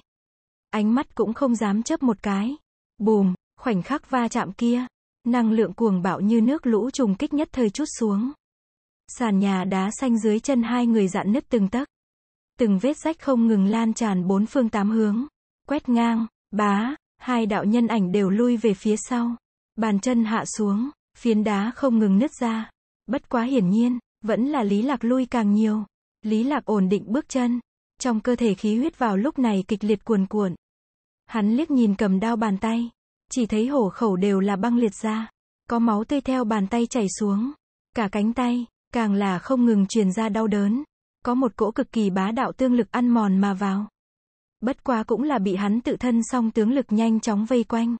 Ánh mắt cũng không dám chớp một cái. Bùm, khoảnh khắc va chạm kia, năng lượng cuồng bạo như nước lũ trùng kích nhất thời chút xuống. Sàn nhà đá xanh dưới chân hai người dạn nứt từng tấc. Từng vết rách không ngừng lan tràn bốn phương tám hướng, quét ngang, bá, hai đạo nhân ảnh đều lui về phía sau. Bàn chân hạ xuống, phiến đá không ngừng nứt ra. Bất quá hiển nhiên, vẫn là Lý Lạc lui càng nhiều. Lý Lạc ổn định bước chân, trong cơ thể khí huyết vào lúc này kịch liệt cuồn cuộn, Hắn liếc nhìn cầm đao bàn tay, chỉ thấy hổ khẩu đều là băng liệt ra, có máu tươi theo bàn tay chảy xuống, cả cánh tay, càng là không ngừng truyền ra đau đớn, có một cỗ cực kỳ bá đạo tương lực ăn mòn mà vào. Bất quá cũng là bị hắn tự thân song tướng lực nhanh chóng vây quanh.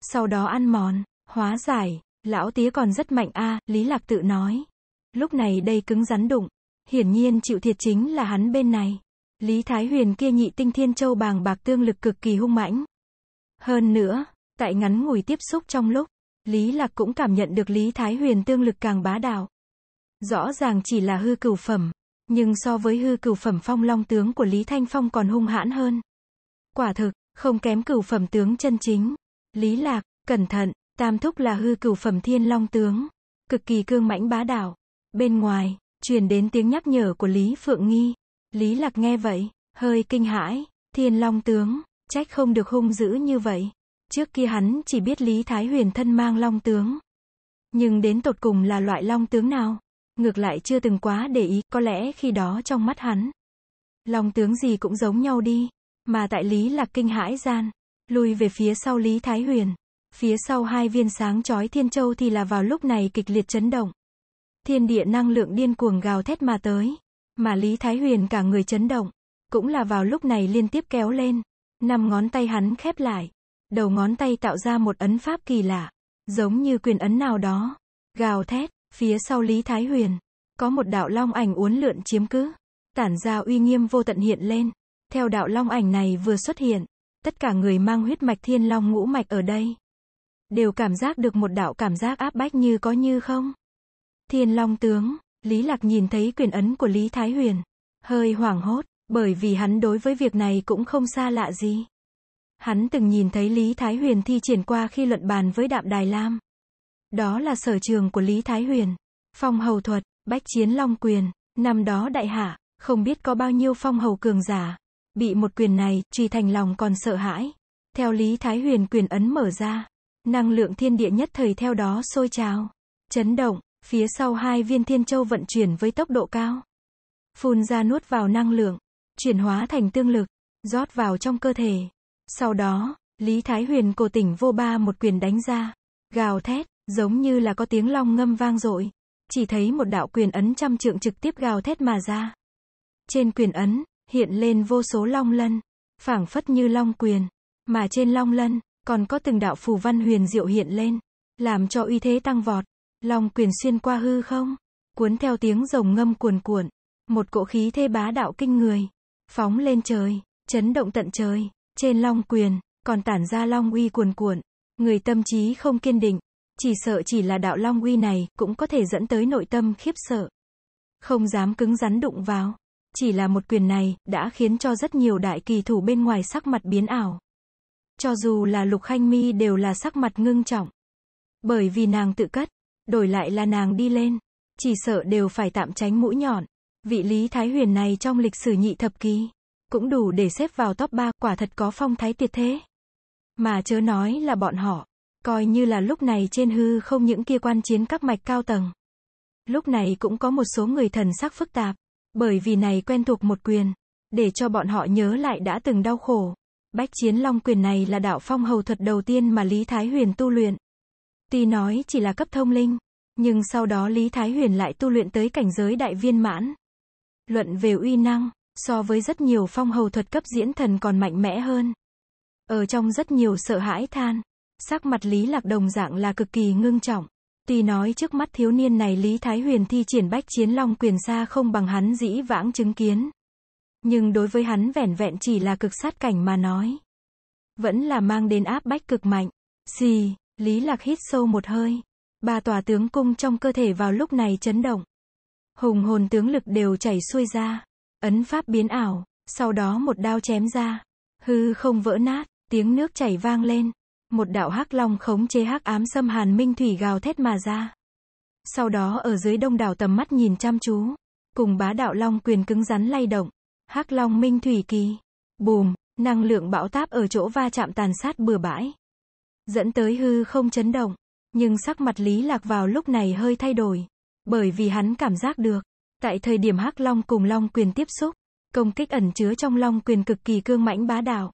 Sau đó ăn mòn, hóa giải, lão tía còn rất mạnh a Lý Lạc tự nói. Lúc này đây cứng rắn đụng, hiển nhiên chịu thiệt chính là hắn bên này. Lý Thái Huyền kia nhị tinh thiên châu bàng bạc tương lực cực kỳ hung mãnh. Hơn nữa, tại ngắn ngủi tiếp xúc trong lúc, Lý Lạc cũng cảm nhận được Lý Thái Huyền tương lực càng bá đạo. Rõ ràng chỉ là hư cửu phẩm, nhưng so với hư cửu phẩm phong long tướng của Lý Thanh Phong còn hung hãn hơn. Quả thực, không kém cửu phẩm tướng chân chính. Lý Lạc, cẩn thận, tam thúc là hư cửu phẩm thiên long tướng, cực kỳ cương mãnh bá đạo. Bên ngoài, truyền đến tiếng nhắc nhở của Lý Phượng Nghi. Lý Lạc nghe vậy, hơi kinh hãi, Thiên Long tướng, trách không được hung dữ như vậy. Trước kia hắn chỉ biết Lý Thái Huyền thân mang Long tướng. Nhưng đến tột cùng là loại Long tướng nào? Ngược lại chưa từng quá để ý, có lẽ khi đó trong mắt hắn. Long tướng gì cũng giống nhau đi, mà tại Lý Lạc kinh hãi gian, lùi về phía sau Lý Thái Huyền. Phía sau hai viên sáng chói Thiên Châu thì là vào lúc này kịch liệt chấn động. Thiên địa năng lượng điên cuồng gào thét mà tới. Mà Lý Thái Huyền cả người chấn động, cũng là vào lúc này liên tiếp kéo lên, năm ngón tay hắn khép lại, đầu ngón tay tạo ra một ấn pháp kỳ lạ, giống như quyền ấn nào đó, gào thét, phía sau Lý Thái Huyền, có một đạo long ảnh uốn lượn chiếm cứ, tản ra uy nghiêm vô tận hiện lên, theo đạo long ảnh này vừa xuất hiện, tất cả người mang huyết mạch thiên long ngũ mạch ở đây, đều cảm giác được một đạo cảm giác áp bách như có như không. Thiên long tướng, Lý Lạc nhìn thấy quyền ấn của Lý Thái Huyền, hơi hoảng hốt, bởi vì hắn đối với việc này cũng không xa lạ gì. Hắn từng nhìn thấy Lý Thái Huyền thi triển qua khi luận bàn với Đạm Đài Lam. Đó là sở trường của Lý Thái Huyền. Phong hầu thuật, bách chiến long quyền, năm đó đại hạ, không biết có bao nhiêu phong hầu cường giả. Bị một quyền này, trì thành lòng còn sợ hãi. Theo Lý Thái Huyền quyền ấn mở ra, năng lượng thiên địa nhất thời theo đó sôi trào, chấn động, Phía sau hai viên thiên châu vận chuyển với tốc độ cao. Phun ra nuốt vào năng lượng, chuyển hóa thành tương lực, rót vào trong cơ thể. Sau đó, Lý Thái Huyền cổ tỉnh vô ba một quyền đánh ra, gào thét, giống như là có tiếng long ngâm vang dội. Chỉ thấy một đạo quyền ấn trăm trượng trực tiếp gào thét mà ra. Trên quyền ấn, hiện lên vô số long lân, phảng phất như long quyền, mà trên long lân, còn có từng đạo phù văn huyền diệu hiện lên, làm cho uy thế tăng vọt. Long quyền xuyên qua hư không, cuốn theo tiếng rồng ngâm cuồn cuộn, một cỗ khí thê bá đạo kinh người, phóng lên trời, chấn động tận trời, trên long quyền, còn tản ra long uy cuồn cuộn, người tâm trí không kiên định, chỉ sợ chỉ là đạo long uy này cũng có thể dẫn tới nội tâm khiếp sợ. Không dám cứng rắn đụng vào, chỉ là một quyền này đã khiến cho rất nhiều đại kỳ thủ bên ngoài sắc mặt biến ảo. Cho dù là Lục Khanh Mi đều là sắc mặt ngưng trọng, bởi vì nàng tự cất Đổi lại là nàng đi lên. Chỉ sợ đều phải tạm tránh mũi nhọn. Vị Lý Thái Huyền này trong lịch sử nhị thập ký. Cũng đủ để xếp vào top 3, quả thật có phong thái tuyệt thế. Mà chớ nói là bọn họ. Coi như là lúc này trên hư không những kia quan chiến các mạch cao tầng. Lúc này cũng có một số người thần sắc phức tạp. Bởi vì này quen thuộc một quyền. Để cho bọn họ nhớ lại đã từng đau khổ. Bách chiến long quyền này là đạo phong hầu thuật đầu tiên mà Lý Thái Huyền tu luyện. Tuy nói chỉ là cấp thông linh, nhưng sau đó Lý Thái Huyền lại tu luyện tới cảnh giới đại viên mãn. Luận về uy năng, so với rất nhiều phong hầu thuật cấp diễn thần còn mạnh mẽ hơn. Ở trong rất nhiều sợ hãi than, sắc mặt Lý Lạc đồng dạng là cực kỳ ngưng trọng. Tuy nói trước mắt thiếu niên này Lý Thái Huyền thi triển bách chiến long quyền xa không bằng hắn dĩ vãng chứng kiến. Nhưng đối với hắn vẻn vẹn chỉ là cực sát cảnh mà nói. Vẫn là mang đến áp bách cực mạnh. Xì, Lý Lạc hít sâu một hơi. Ba tòa tướng cung trong cơ thể vào lúc này chấn động. Hùng hồn tướng lực đều chảy xuôi ra. Ấn pháp biến ảo, sau đó một đao chém ra. Hư không vỡ nát, tiếng nước chảy vang lên. Một đạo hắc long khống chế hắc ám xâm hàn minh thủy gào thét mà ra. Sau đó ở dưới đông đảo tầm mắt nhìn chăm chú. Cùng bá đạo long quyền cứng rắn lay động. Hắc long minh thủy kỳ. Bùm, năng lượng bão táp ở chỗ va chạm tàn sát bừa bãi dẫn tới hư không chấn động. Nhưng sắc mặt Lý Lạc vào lúc này hơi thay đổi, bởi vì hắn cảm giác được, tại thời điểm Hắc Long cùng Long quyền tiếp xúc, công kích ẩn chứa trong Long quyền cực kỳ cương mãnh bá đạo.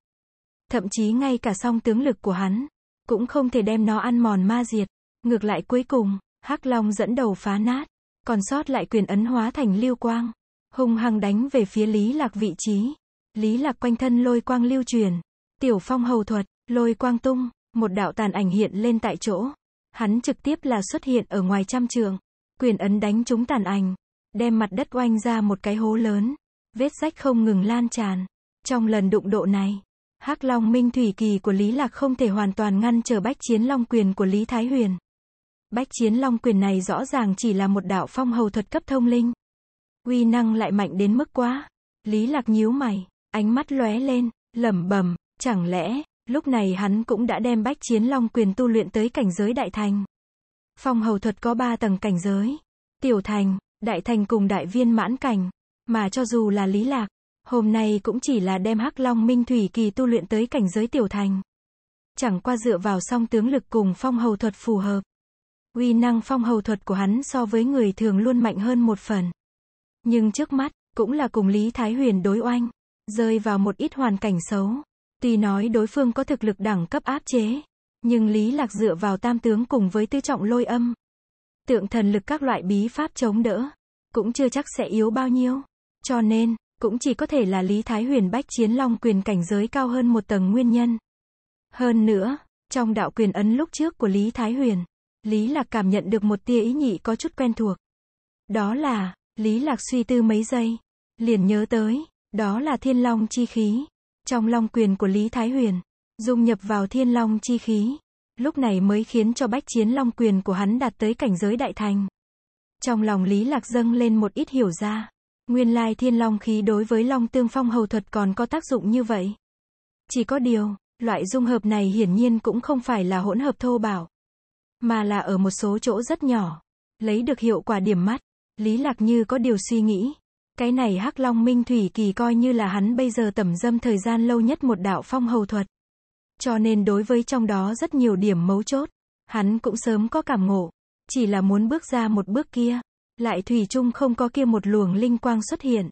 Thậm chí ngay cả song tướng lực của hắn, cũng không thể đem nó ăn mòn ma diệt. Ngược lại cuối cùng, Hắc Long dẫn đầu phá nát, còn sót lại quyền ấn hóa thành lưu quang, hung hăng đánh về phía Lý Lạc vị trí. Lý Lạc quanh thân lôi quang lưu truyền, tiểu phong hầu thuật, lôi quang tung, một đạo tàn ảnh hiện lên tại chỗ. Hắn trực tiếp là xuất hiện ở ngoài trăm trường. Quyền ấn đánh trúng tàn ảnh. Đem mặt đất oanh ra một cái hố lớn. Vết rách không ngừng lan tràn. Trong lần đụng độ này, hắc Long Minh Thủy Kỳ của Lý Lạc không thể hoàn toàn ngăn trở bách chiến Long Quyền của Lý Thái Huyền. Bách chiến Long Quyền này rõ ràng chỉ là một đạo phong hầu thuật cấp thông linh. Uy năng lại mạnh đến mức quá. Lý Lạc nhíu mày, ánh mắt lóe lên, lẩm bẩm, chẳng lẽ, Lúc này hắn cũng đã đem bách chiến long quyền tu luyện tới cảnh giới đại thành. Phong hầu thuật có ba tầng cảnh giới. Tiểu thành, đại thành cùng đại viên mãn cảnh. Mà cho dù là lý lạc, hôm nay cũng chỉ là đem hắc long minh thủy kỳ tu luyện tới cảnh giới tiểu thành. Chẳng qua dựa vào song tướng lực cùng phong hầu thuật phù hợp. Uy năng phong hầu thuật của hắn so với người thường luôn mạnh hơn một phần. Nhưng trước mắt, cũng là cùng Lý Thái Huyền đối oanh, rơi vào một ít hoàn cảnh xấu. Tuy nói đối phương có thực lực đẳng cấp áp chế, nhưng Lý Lạc dựa vào tam tướng cùng với tư trọng lôi âm. Tượng thần lực các loại bí pháp chống đỡ, cũng chưa chắc sẽ yếu bao nhiêu. Cho nên, cũng chỉ có thể là Lý Thái Huyền Bách Chiến Long quyền cảnh giới cao hơn một tầng nguyên nhân. Hơn nữa, trong đạo quyền ấn lúc trước của Lý Thái Huyền, Lý Lạc cảm nhận được một tia ý nhị có chút quen thuộc. Đó là, Lý Lạc suy tư mấy giây, liền nhớ tới, đó là thiên long chi khí. Trong long quyền của Lý Thái Huyền, dung nhập vào thiên long chi khí, lúc này mới khiến cho bách chiến long quyền của hắn đạt tới cảnh giới đại thành. Trong lòng Lý Lạc dâng lên một ít hiểu ra, nguyên lai thiên long khí đối với long tương phong hầu thuật còn có tác dụng như vậy. Chỉ có điều, loại dung hợp này hiển nhiên cũng không phải là hỗn hợp thô bảo, mà là ở một số chỗ rất nhỏ, lấy được hiệu quả điểm mắt. Lý Lạc như có điều suy nghĩ, cái này Hắc Long Minh Thủy Kỳ coi như là hắn bây giờ tẩm dâm thời gian lâu nhất một đạo phong hầu thuật. Cho nên đối với trong đó rất nhiều điểm mấu chốt, hắn cũng sớm có cảm ngộ, chỉ là muốn bước ra một bước kia, lại thủy chung không có kia một luồng linh quang xuất hiện.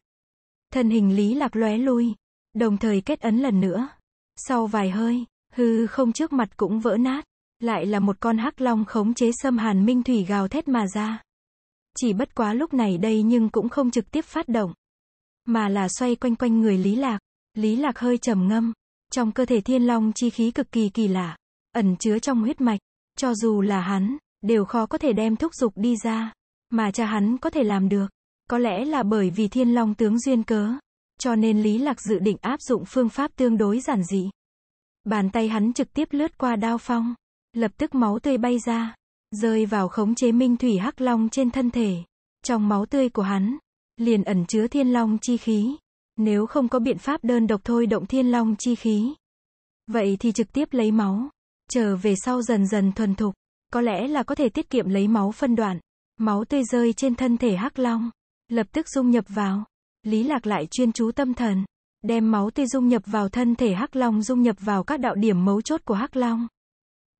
Thân hình Lý Lạc lóe lui, đồng thời kết ấn lần nữa. Sau vài hơi, hư không trước mặt cũng vỡ nát, lại là một con hắc long khống chế xâm hàn minh thủy gào thét mà ra chỉ bất quá lúc này đây nhưng cũng không trực tiếp phát động, mà là xoay quanh quanh người Lý Lạc. Lý Lạc hơi trầm ngâm, trong cơ thể thiên long chi khí cực kỳ kỳ lạ, ẩn chứa trong huyết mạch, cho dù là hắn, đều khó có thể đem thúc dục đi ra, mà cha hắn có thể làm được, có lẽ là bởi vì thiên long tướng duyên cớ, cho nên Lý Lạc dự định áp dụng phương pháp tương đối giản dị. Bàn tay hắn trực tiếp lướt qua đao phong, lập tức máu tươi bay ra, rơi vào khống chế minh thủy hắc long trên thân thể. Trong máu tươi của hắn, liền ẩn chứa thiên long chi khí. Nếu không có biện pháp đơn độc thôi động thiên long chi khí, vậy thì trực tiếp lấy máu. Chờ về sau dần dần thuần thục, có lẽ là có thể tiết kiệm lấy máu phân đoạn. Máu tươi rơi trên thân thể hắc long, lập tức dung nhập vào. Lý Lạc lại chuyên chú tâm thần, đem máu tươi dung nhập vào thân thể hắc long dung nhập vào các đạo điểm mấu chốt của hắc long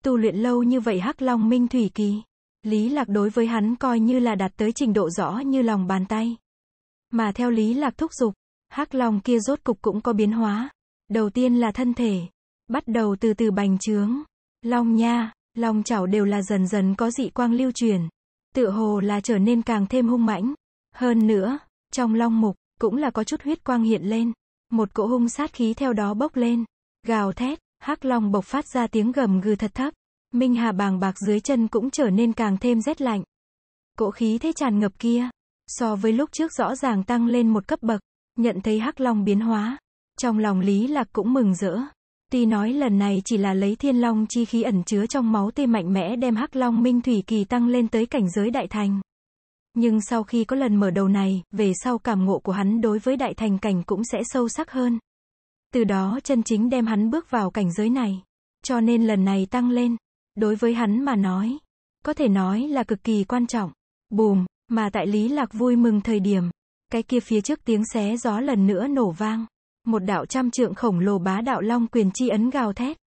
tu luyện lâu như vậy hắc long minh thủy kỳ. Lý Lạc đối với hắn coi như là đạt tới trình độ rõ như lòng bàn tay. Mà theo Lý Lạc thúc giục, hắc long kia rốt cục cũng có biến hóa. Đầu tiên là thân thể, bắt đầu từ từ bành trướng. Long nha, long chảo đều là dần dần có dị quang lưu truyền. Tựa hồ là trở nên càng thêm hung mãnh. Hơn nữa, trong long mục, cũng là có chút huyết quang hiện lên. Một cỗ hung sát khí theo đó bốc lên. Gào thét, hắc long bộc phát ra tiếng gầm gừ thật thấp. Minh Hà bàng bạc dưới chân cũng trở nên càng thêm rét lạnh. Cỗ khí thế tràn ngập kia, so với lúc trước rõ ràng tăng lên một cấp bậc, nhận thấy Hắc Long biến hóa. Trong lòng Lý Lạc cũng mừng rỡ. Tuy nói lần này chỉ là lấy thiên long chi khí ẩn chứa trong máu tê mạnh mẽ đem hắc long minh thủy kỳ tăng lên tới cảnh giới đại thành. Nhưng sau khi có lần mở đầu này, về sau cảm ngộ của hắn đối với đại thành cảnh cũng sẽ sâu sắc hơn. Từ đó chân chính đem hắn bước vào cảnh giới này. Cho nên lần này tăng lên, đối với hắn mà nói, có thể nói là cực kỳ quan trọng. Bùm, mà tại Lý Lạc vui mừng thời điểm, cái kia phía trước tiếng xé gió lần nữa nổ vang, một đạo trăm trượng khổng lồ bá đạo long quyền chi ấn gào thét,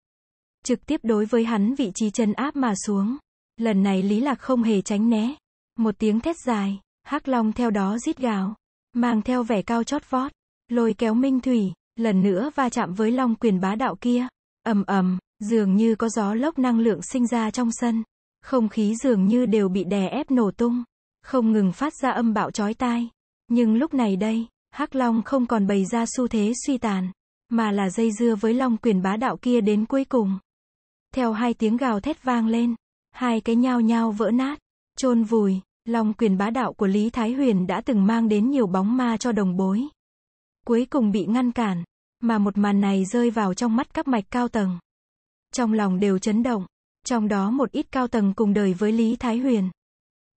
trực tiếp đối với hắn vị trí chân áp mà xuống. Lần này Lý Lạc không hề tránh né, một tiếng thét dài, hắc long theo đó rít gào, mang theo vẻ cao chót vót, lôi kéo Minh Thủy, lần nữa va chạm với long quyền bá đạo kia. Ầm ầm, Dường như có gió lốc năng lượng sinh ra trong sân. Không khí dường như đều bị đè ép nổ tung. Không ngừng phát ra âm bạo chói tai. Nhưng lúc này đây, Hắc Long không còn bày ra xu thế suy tàn. Mà là dây dưa với Long quyền bá đạo kia đến cuối cùng. Theo hai tiếng gào thét vang lên. Hai cái nhao nhao vỡ nát. chôn vùi, Long quyền bá đạo của Lý Thái Huyền đã từng mang đến nhiều bóng ma cho đồng bối. Cuối cùng bị ngăn cản. Mà một màn này rơi vào trong mắt các mạch cao tầng trong lòng đều chấn động. Trong đó một ít cao tầng cùng đời với Lý Thái Huyền.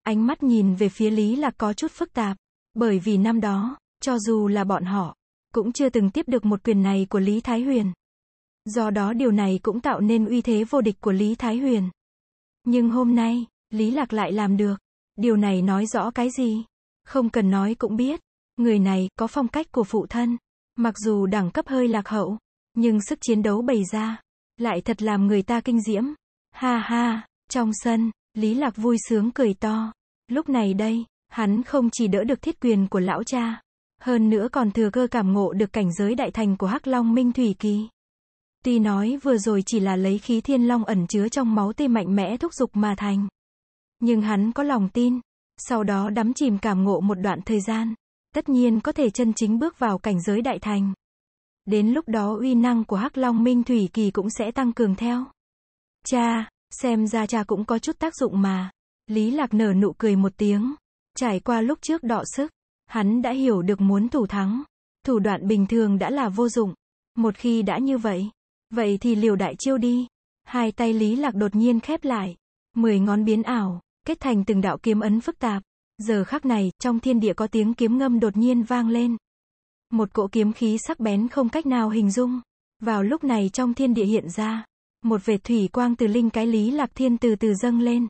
Ánh mắt nhìn về phía Lý là có chút phức tạp, bởi vì năm đó, cho dù là bọn họ, cũng chưa từng tiếp được một quyền này của Lý Thái Huyền. Do đó điều này cũng tạo nên uy thế vô địch của Lý Thái Huyền. Nhưng hôm nay, Lý Lạc lại làm được. Điều này nói rõ cái gì? Không cần nói cũng biết. Người này có phong cách của phụ thân. Mặc dù đẳng cấp hơi lạc hậu, nhưng sức chiến đấu bày ra, lại thật làm người ta kinh diễm. Ha ha, trong sân, Lý Lạc vui sướng cười to. Lúc này đây, hắn không chỉ đỡ được thiết quyền của lão cha, hơn nữa còn thừa cơ cảm ngộ được cảnh giới đại thành của Hắc Long Minh Thủy Kỳ. Tuy nói vừa rồi chỉ là lấy khí thiên long ẩn chứa trong máu tê mạnh mẽ thúc dục mà thành. Nhưng hắn có lòng tin. Sau đó đắm chìm cảm ngộ một đoạn thời gian. Tất nhiên có thể chân chính bước vào cảnh giới đại thành. Đến lúc đó uy năng của Hắc Long Minh Thủy Kỳ cũng sẽ tăng cường theo. Cha, xem ra cha cũng có chút tác dụng mà. Lý Lạc nở nụ cười một tiếng. Trải qua lúc trước đọ sức, hắn đã hiểu được muốn thủ thắng. Thủ đoạn bình thường đã là vô dụng. Một khi đã như vậy, vậy thì liều đại chiêu đi. Hai tay Lý Lạc đột nhiên khép lại. Mười ngón biến ảo, kết thành từng đạo kiếm ấn phức tạp. Giờ khắc này, trong thiên địa có tiếng kiếm ngâm đột nhiên vang lên. Một cỗ kiếm khí sắc bén không cách nào hình dung. Vào lúc này trong thiên địa hiện ra, một vệt thủy quang từ linh cái lý lạc thiên từ từ dâng lên.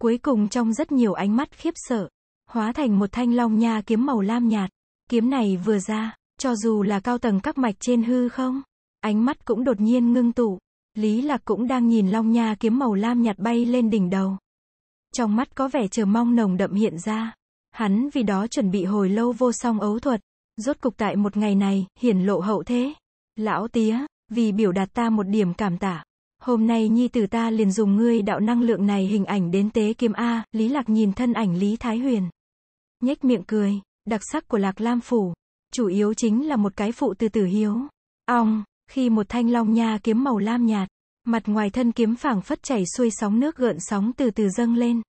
Cuối cùng trong rất nhiều ánh mắt khiếp sợ, hóa thành một thanh long nha kiếm màu lam nhạt. Kiếm này vừa ra, cho dù là cao tầng các mạch trên hư không, ánh mắt cũng đột nhiên ngưng tụ. Lý Lạc cũng đang nhìn long nha kiếm màu lam nhạt bay lên đỉnh đầu. Trong mắt có vẻ chờ mong nồng đậm hiện ra. Hắn vì đó chuẩn bị hồi lâu vô song ấu thuật. Rốt cục tại một ngày này, hiển lộ hậu thế. Lão tía, vì biểu đạt ta một điểm cảm tả. Hôm nay nhi tử ta liền dùng ngươi đạo năng lượng này hình ảnh đến tế kiếm A, Lý Lạc nhìn thân ảnh Lý Thái Huyền. nhếch miệng cười, đặc sắc của Lạc Lam Phủ, chủ yếu chính là một cái phụ từ tử hiếu. Ong, khi một thanh long nha kiếm màu lam nhạt, mặt ngoài thân kiếm phảng phất chảy xuôi sóng nước gợn sóng từ từ dâng lên.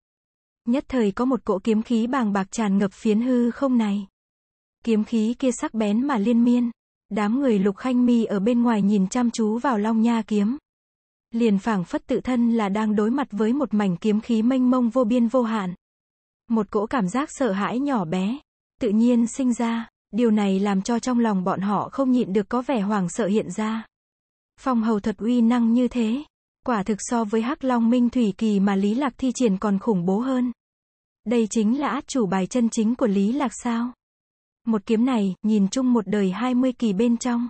Nhất thời có một cỗ kiếm khí bàng bạc tràn ngập phiến hư không này kiếm khí kia sắc bén mà liên miên. Đám người lục khanh mi ở bên ngoài nhìn chăm chú vào long nha kiếm. Liền phảng phất tự thân là đang đối mặt với một mảnh kiếm khí mênh mông vô biên vô hạn. Một cỗ cảm giác sợ hãi nhỏ bé, tự nhiên sinh ra, điều này làm cho trong lòng bọn họ không nhịn được có vẻ hoảng sợ hiện ra. Phong hầu thật uy năng như thế, quả thực so với hắc long minh thủy kỳ mà Lý Lạc thi triển còn khủng bố hơn. Đây chính là át chủ bài chân chính của Lý Lạc sao? Một kiếm này, nhìn chung một đời 20 kỳ bên trong.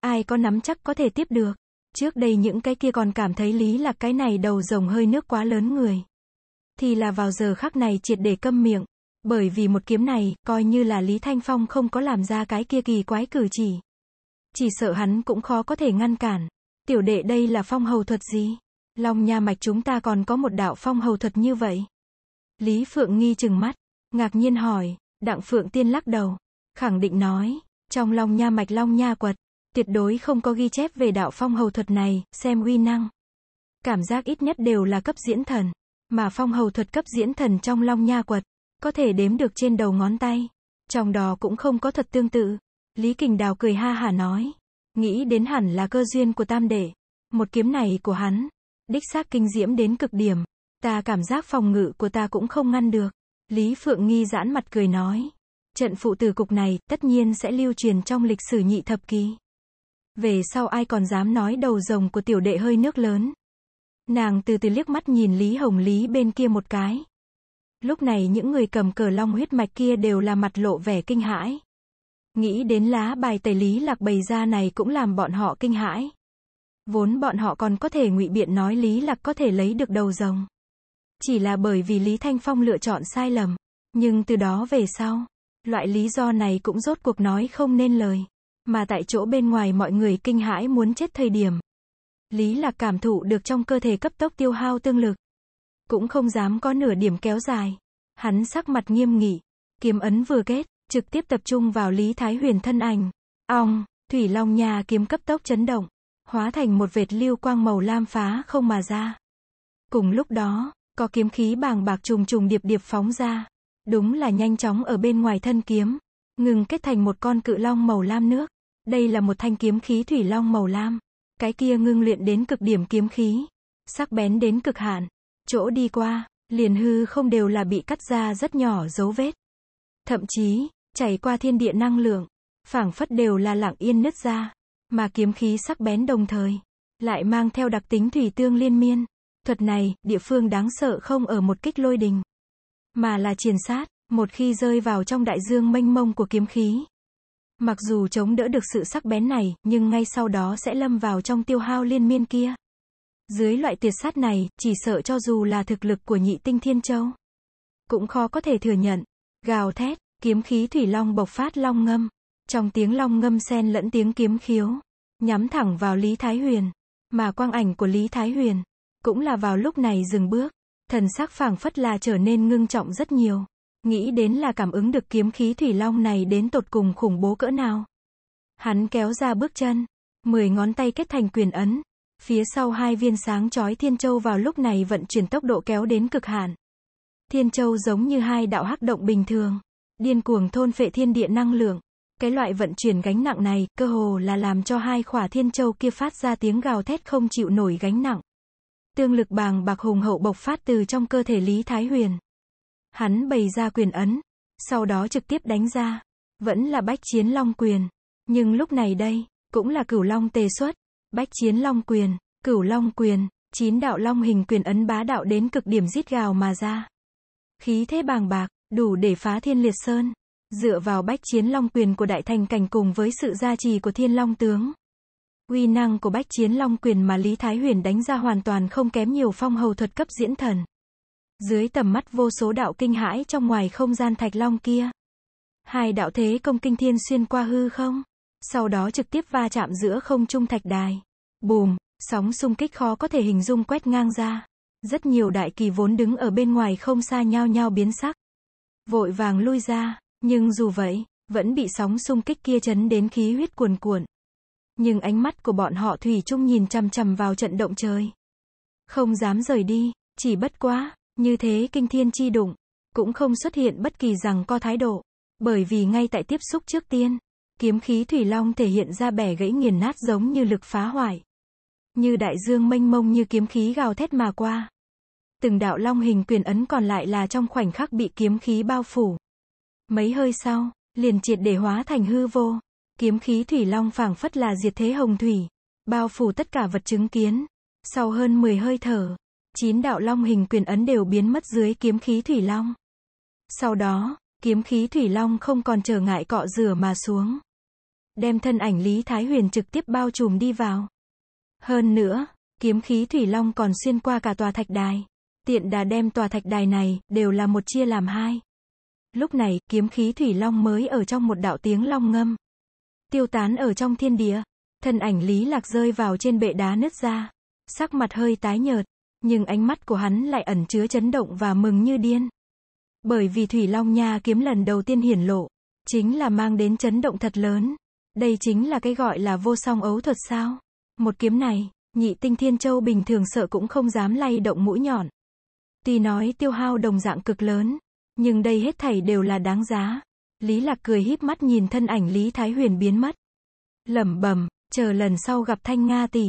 Ai có nắm chắc có thể tiếp được. Trước đây những cái kia còn cảm thấy lý là cái này đầu rồng hơi nước quá lớn người. Thì là vào giờ khắc này triệt để câm miệng. Bởi vì một kiếm này, coi như là Lý Thanh Phong không có làm ra cái kia kỳ quái cử chỉ. Chỉ sợ hắn cũng khó có thể ngăn cản. Tiểu đệ đây là phong hầu thuật gì? Long nha mạch chúng ta còn có một đạo phong hầu thuật như vậy. Lý Phượng nghi chừng mắt, ngạc nhiên hỏi, Đặng Phượng Tiên lắc đầu, khẳng định nói, trong Long Nha mạch Long Nha quật, tuyệt đối không có ghi chép về đạo phong hầu thuật này, xem uy năng. Cảm giác ít nhất đều là cấp diễn thần, mà phong hầu thuật cấp diễn thần trong Long Nha quật, có thể đếm được trên đầu ngón tay, trong đó cũng không có thật tương tự. Lý Kình Đào cười ha hả nói, nghĩ đến hẳn là cơ duyên của tam đệ, một kiếm này của hắn, đích xác kinh diễm đến cực điểm, ta cảm giác phòng ngự của ta cũng không ngăn được. Lý Phượng Nghi giãn mặt cười nói. Trận phụ tử cục này, tất nhiên sẽ lưu truyền trong lịch sử nhị thập ký. Về sau ai còn dám nói đầu rồng của tiểu đệ hơi nước lớn. Nàng từ từ liếc mắt nhìn Lý Hồng Lý bên kia một cái. Lúc này những người cầm cờ long huyết mạch kia đều là mặt lộ vẻ kinh hãi. Nghĩ đến lá bài tẩy Lý Lạc bày ra này cũng làm bọn họ kinh hãi. Vốn bọn họ còn có thể ngụy biện nói Lý Lạc có thể lấy được đầu rồng. Chỉ là bởi vì Lý Thanh Phong lựa chọn sai lầm. Nhưng từ đó về sau, loại lý do này cũng rốt cuộc nói không nên lời. Mà tại chỗ bên ngoài mọi người kinh hãi muốn chết thời điểm. Lý Lạc cảm thụ được trong cơ thể cấp tốc tiêu hao tương lực. Cũng không dám có nửa điểm kéo dài. Hắn sắc mặt nghiêm nghị. Kiếm ấn vừa kết, trực tiếp tập trung vào Lý Thái Huyền thân ảnh. Ong, Thủy Long nhà kiếm cấp tốc chấn động. Hóa thành một vệt lưu quang màu lam phá không mà ra. Cùng lúc đó, có kiếm khí bàng bạc trùng trùng điệp điệp phóng ra. Đúng là nhanh chóng ở bên ngoài thân kiếm, ngừng kết thành một con cự long màu lam nước. Đây là một thanh kiếm khí thủy long màu lam. Cái kia ngưng luyện đến cực điểm kiếm khí, sắc bén đến cực hạn. Chỗ đi qua, liền hư không đều là bị cắt ra rất nhỏ dấu vết. Thậm chí, chảy qua thiên địa năng lượng, phảng phất đều là lặng yên nứt ra, mà kiếm khí sắc bén đồng thời, lại mang theo đặc tính thủy tương liên miên, Thuật này, địa phương đáng sợ không ở một kích lôi đình, mà là triển sát, một khi rơi vào trong đại dương mênh mông của kiếm khí. Mặc dù chống đỡ được sự sắc bén này, nhưng ngay sau đó sẽ lâm vào trong tiêu hao liên miên kia. Dưới loại tuyệt sát này, chỉ sợ cho dù là thực lực của nhị tinh thiên châu. Cũng khó có thể thừa nhận. Gào thét, kiếm khí thủy long bộc phát long ngâm. Trong tiếng long ngâm xen lẫn tiếng kiếm khiếu. Nhắm thẳng vào Lý Thái Huyền. Mà quang ảnh của Lý Thái Huyền cũng là vào lúc này dừng bước, thần sắc phảng phất là trở nên ngưng trọng rất nhiều. Nghĩ đến là cảm ứng được kiếm khí thủy long này đến tột cùng khủng bố cỡ nào. Hắn kéo ra bước chân, mười ngón tay kết thành quyền ấn. Phía sau hai viên sáng chói thiên châu vào lúc này vận chuyển tốc độ kéo đến cực hạn. Thiên châu giống như hai đạo hắc động bình thường, điên cuồng thôn phệ thiên địa năng lượng. Cái loại vận chuyển gánh nặng này, cơ hồ là làm cho hai khỏa thiên châu kia phát ra tiếng gào thét không chịu nổi gánh nặng tương lực bàng bạc hùng hậu bộc phát từ trong cơ thể Lý Thái Huyền. Hắn bày ra quyền ấn, sau đó trực tiếp đánh ra, vẫn là bách chiến long quyền. Nhưng lúc này đây, cũng là cửu long tề xuất, bách chiến long quyền, cửu long quyền, chín đạo long hình quyền ấn bá đạo đến cực điểm giết gào mà ra. Khí thế bàng bạc, đủ để phá thiên liệt sơn. Dựa vào bách chiến long quyền của đại thành cảnh cùng với sự gia trì của thiên long tướng, quy năng của bách chiến long quyền mà Lý Thái Huyền đánh ra hoàn toàn không kém nhiều phong hầu thuật cấp diễn thần. Dưới tầm mắt vô số đạo kinh hãi trong ngoài không gian thạch long kia. Hai đạo thế công kinh thiên xuyên qua hư không. Sau đó trực tiếp va chạm giữa không trung thạch đài. Bùm, sóng xung kích khó có thể hình dung quét ngang ra. Rất nhiều đại kỳ vốn đứng ở bên ngoài không xa nhau nhau biến sắc. Vội vàng lui ra, nhưng dù vậy, vẫn bị sóng xung kích kia chấn đến khí huyết cuồn cuộn nhưng ánh mắt của bọn họ thủy chung nhìn chằm chằm vào trận động trời. Không dám rời đi, chỉ bất quá, như thế kinh thiên chi đụng, cũng không xuất hiện bất kỳ rằng co thái độ, bởi vì ngay tại tiếp xúc trước tiên, kiếm khí thủy long thể hiện ra bẻ gãy nghiền nát giống như lực phá hoại. Như đại dương mênh mông như kiếm khí gào thét mà qua. Từng đạo long hình quyền ấn còn lại là trong khoảnh khắc bị kiếm khí bao phủ. Mấy hơi sau, liền triệt để hóa thành hư vô. Kiếm khí thủy long phảng phất là diệt thế hồng thủy, bao phủ tất cả vật chứng kiến. Sau hơn 10 hơi thở, chín đạo long hình quyền ấn đều biến mất dưới kiếm khí thủy long. Sau đó, kiếm khí thủy long không còn trở ngại cọ rửa mà xuống. Đem thân ảnh Lý Thái Huyền trực tiếp bao trùm đi vào. Hơn nữa, kiếm khí thủy long còn xuyên qua cả tòa thạch đài. Tiện đà đem tòa thạch đài này, đều là một chia làm hai. Lúc này, kiếm khí thủy long mới ở trong một đạo tiếng long ngâm tiêu tán ở trong thiên địa. Thân ảnh Lý Lạc rơi vào trên bệ đá nứt ra, sắc mặt hơi tái nhợt, nhưng ánh mắt của hắn lại ẩn chứa chấn động và mừng như điên. Bởi vì Thủy Long Nha kiếm lần đầu tiên hiển lộ, chính là mang đến chấn động thật lớn. Đây chính là cái gọi là vô song ấu thuật sao? Một kiếm này, nhị tinh thiên châu bình thường sợ cũng không dám lay động mũi nhọn. Tuy nói tiêu hao đồng dạng cực lớn, nhưng đây hết thảy đều là đáng giá. Lý Lạc cười híp mắt nhìn thân ảnh Lý Thái Huyền biến mất. Lẩm bẩm, chờ lần sau gặp Thanh Nga tỷ,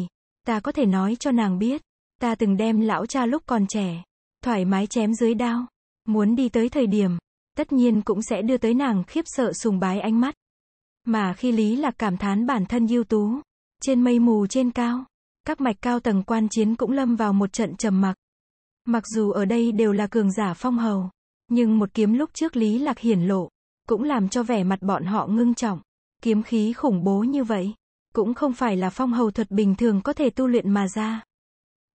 ta có thể nói cho nàng biết, ta từng đem lão cha lúc còn trẻ, thoải mái chém dưới đao, muốn đi tới thời điểm, tất nhiên cũng sẽ đưa tới nàng khiếp sợ sùng bái ánh mắt. Mà khi Lý Lạc cảm thán bản thân ưu tú, trên mây mù trên cao, các mạch cao tầng quan chiến cũng lâm vào một trận trầm mặc. Mặc dù ở đây đều là cường giả phong hầu, nhưng một kiếm lúc trước Lý Lạc hiển lộ, cũng làm cho vẻ mặt bọn họ ngưng trọng. Kiếm khí khủng bố như vậy, cũng không phải là phong hầu thuật bình thường có thể tu luyện mà ra.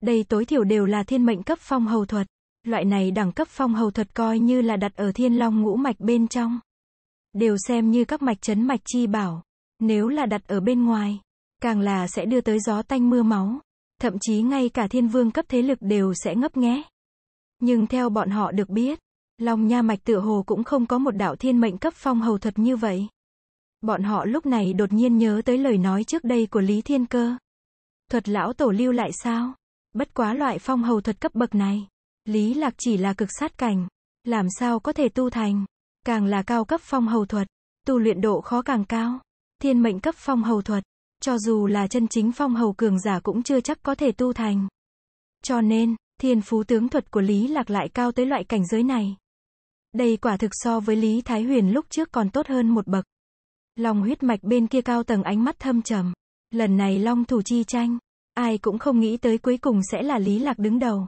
Đây tối thiểu đều là thiên mệnh cấp phong hầu thuật. Loại này đẳng cấp phong hầu thuật coi như là đặt ở thiên long ngũ mạch bên trong. Đều xem như các mạch chấn mạch chi bảo. Nếu là đặt ở bên ngoài, càng là sẽ đưa tới gió tanh mưa máu. Thậm chí ngay cả thiên vương cấp thế lực đều sẽ ngấp nghé. Nhưng theo bọn họ được biết, Long Nha Mạch tựa hồ cũng không có một đạo thiên mệnh cấp phong hầu thuật như vậy. Bọn họ lúc này đột nhiên nhớ tới lời nói trước đây của Lý Thiên Cơ. Thuật lão tổ lưu lại sao? Bất quá loại phong hầu thuật cấp bậc này. Lý Lạc chỉ là cực sát cảnh. Làm sao có thể tu thành? Càng là cao cấp phong hầu thuật. Tu luyện độ khó càng cao. Thiên mệnh cấp phong hầu thuật. Cho dù là chân chính phong hầu cường giả cũng chưa chắc có thể tu thành. Cho nên, thiên phú tướng thuật của Lý Lạc lại cao tới loại cảnh giới này. Đây quả thực so với Lý Thái Huyền lúc trước còn tốt hơn một bậc. Long huyết mạch bên kia cao tầng ánh mắt thâm trầm. Lần này Long thủ chi tranh, ai cũng không nghĩ tới cuối cùng sẽ là Lý Lạc đứng đầu.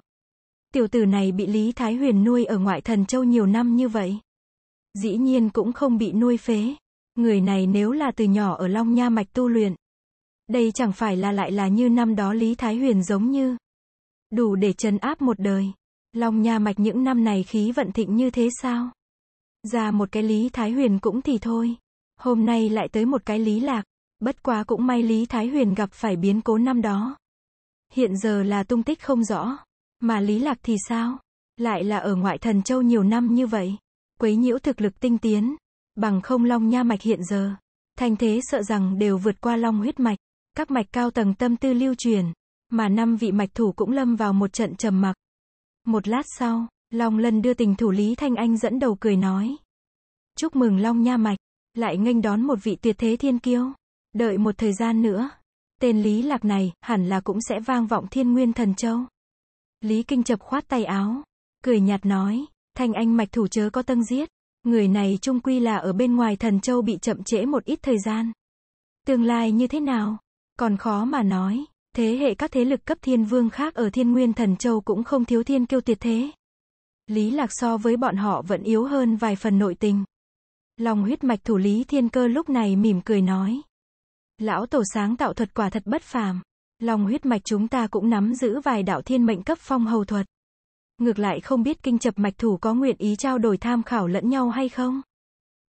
Tiểu tử này bị Lý Thái Huyền nuôi ở ngoại thần châu nhiều năm như vậy. Dĩ nhiên cũng không bị nuôi phế. Người này nếu là từ nhỏ ở Long Nha Mạch tu luyện. Đây chẳng phải là lại là như năm đó Lý Thái Huyền giống như. Đủ để trấn áp một đời. Long Nha Mạch những năm này khí vận thịnh như thế sao? Ra một cái Lý Thái Huyền cũng thì thôi. Hôm nay lại tới một cái Lý Lạc. Bất quá cũng may Lý Thái Huyền gặp phải biến cố năm đó. Hiện giờ là tung tích không rõ. Mà Lý Lạc thì sao? Lại là ở ngoại thần châu nhiều năm như vậy. Quấy nhiễu thực lực tinh tiến. Bằng không Long Nha Mạch hiện giờ. Thành thế sợ rằng đều vượt qua Long huyết mạch. Các mạch cao tầng tâm tư lưu truyền. Mà năm vị mạch thủ cũng lâm vào một trận trầm mặc. Một lát sau, Long Lân đưa tình thủ Lý Thanh Anh dẫn đầu cười nói. Chúc mừng Long Nha Mạch, lại nghênh đón một vị tuyệt thế thiên kiêu. Đợi một thời gian nữa, tên Lý Lạc này, hẳn là cũng sẽ vang vọng thiên nguyên thần châu. Lý Kinh chập khoát tay áo, cười nhạt nói, Thanh Anh Mạch thủ chớ có tân giết. Người này trung quy là ở bên ngoài thần châu bị chậm trễ một ít thời gian. Tương lai như thế nào? Còn khó mà nói thế hệ các thế lực cấp thiên vương khác ở thiên nguyên thần châu cũng không thiếu thiên kiêu tuyệt thế. Lý Lạc so với bọn họ vẫn yếu hơn vài phần nội tình. Lòng huyết mạch thủ lý thiên cơ lúc này mỉm cười nói. Lão tổ sáng tạo thuật quả thật bất phàm. Lòng huyết mạch chúng ta cũng nắm giữ vài đạo thiên mệnh cấp phong hầu thuật. Ngược lại không biết kinh chập mạch thủ có nguyện ý trao đổi tham khảo lẫn nhau hay không?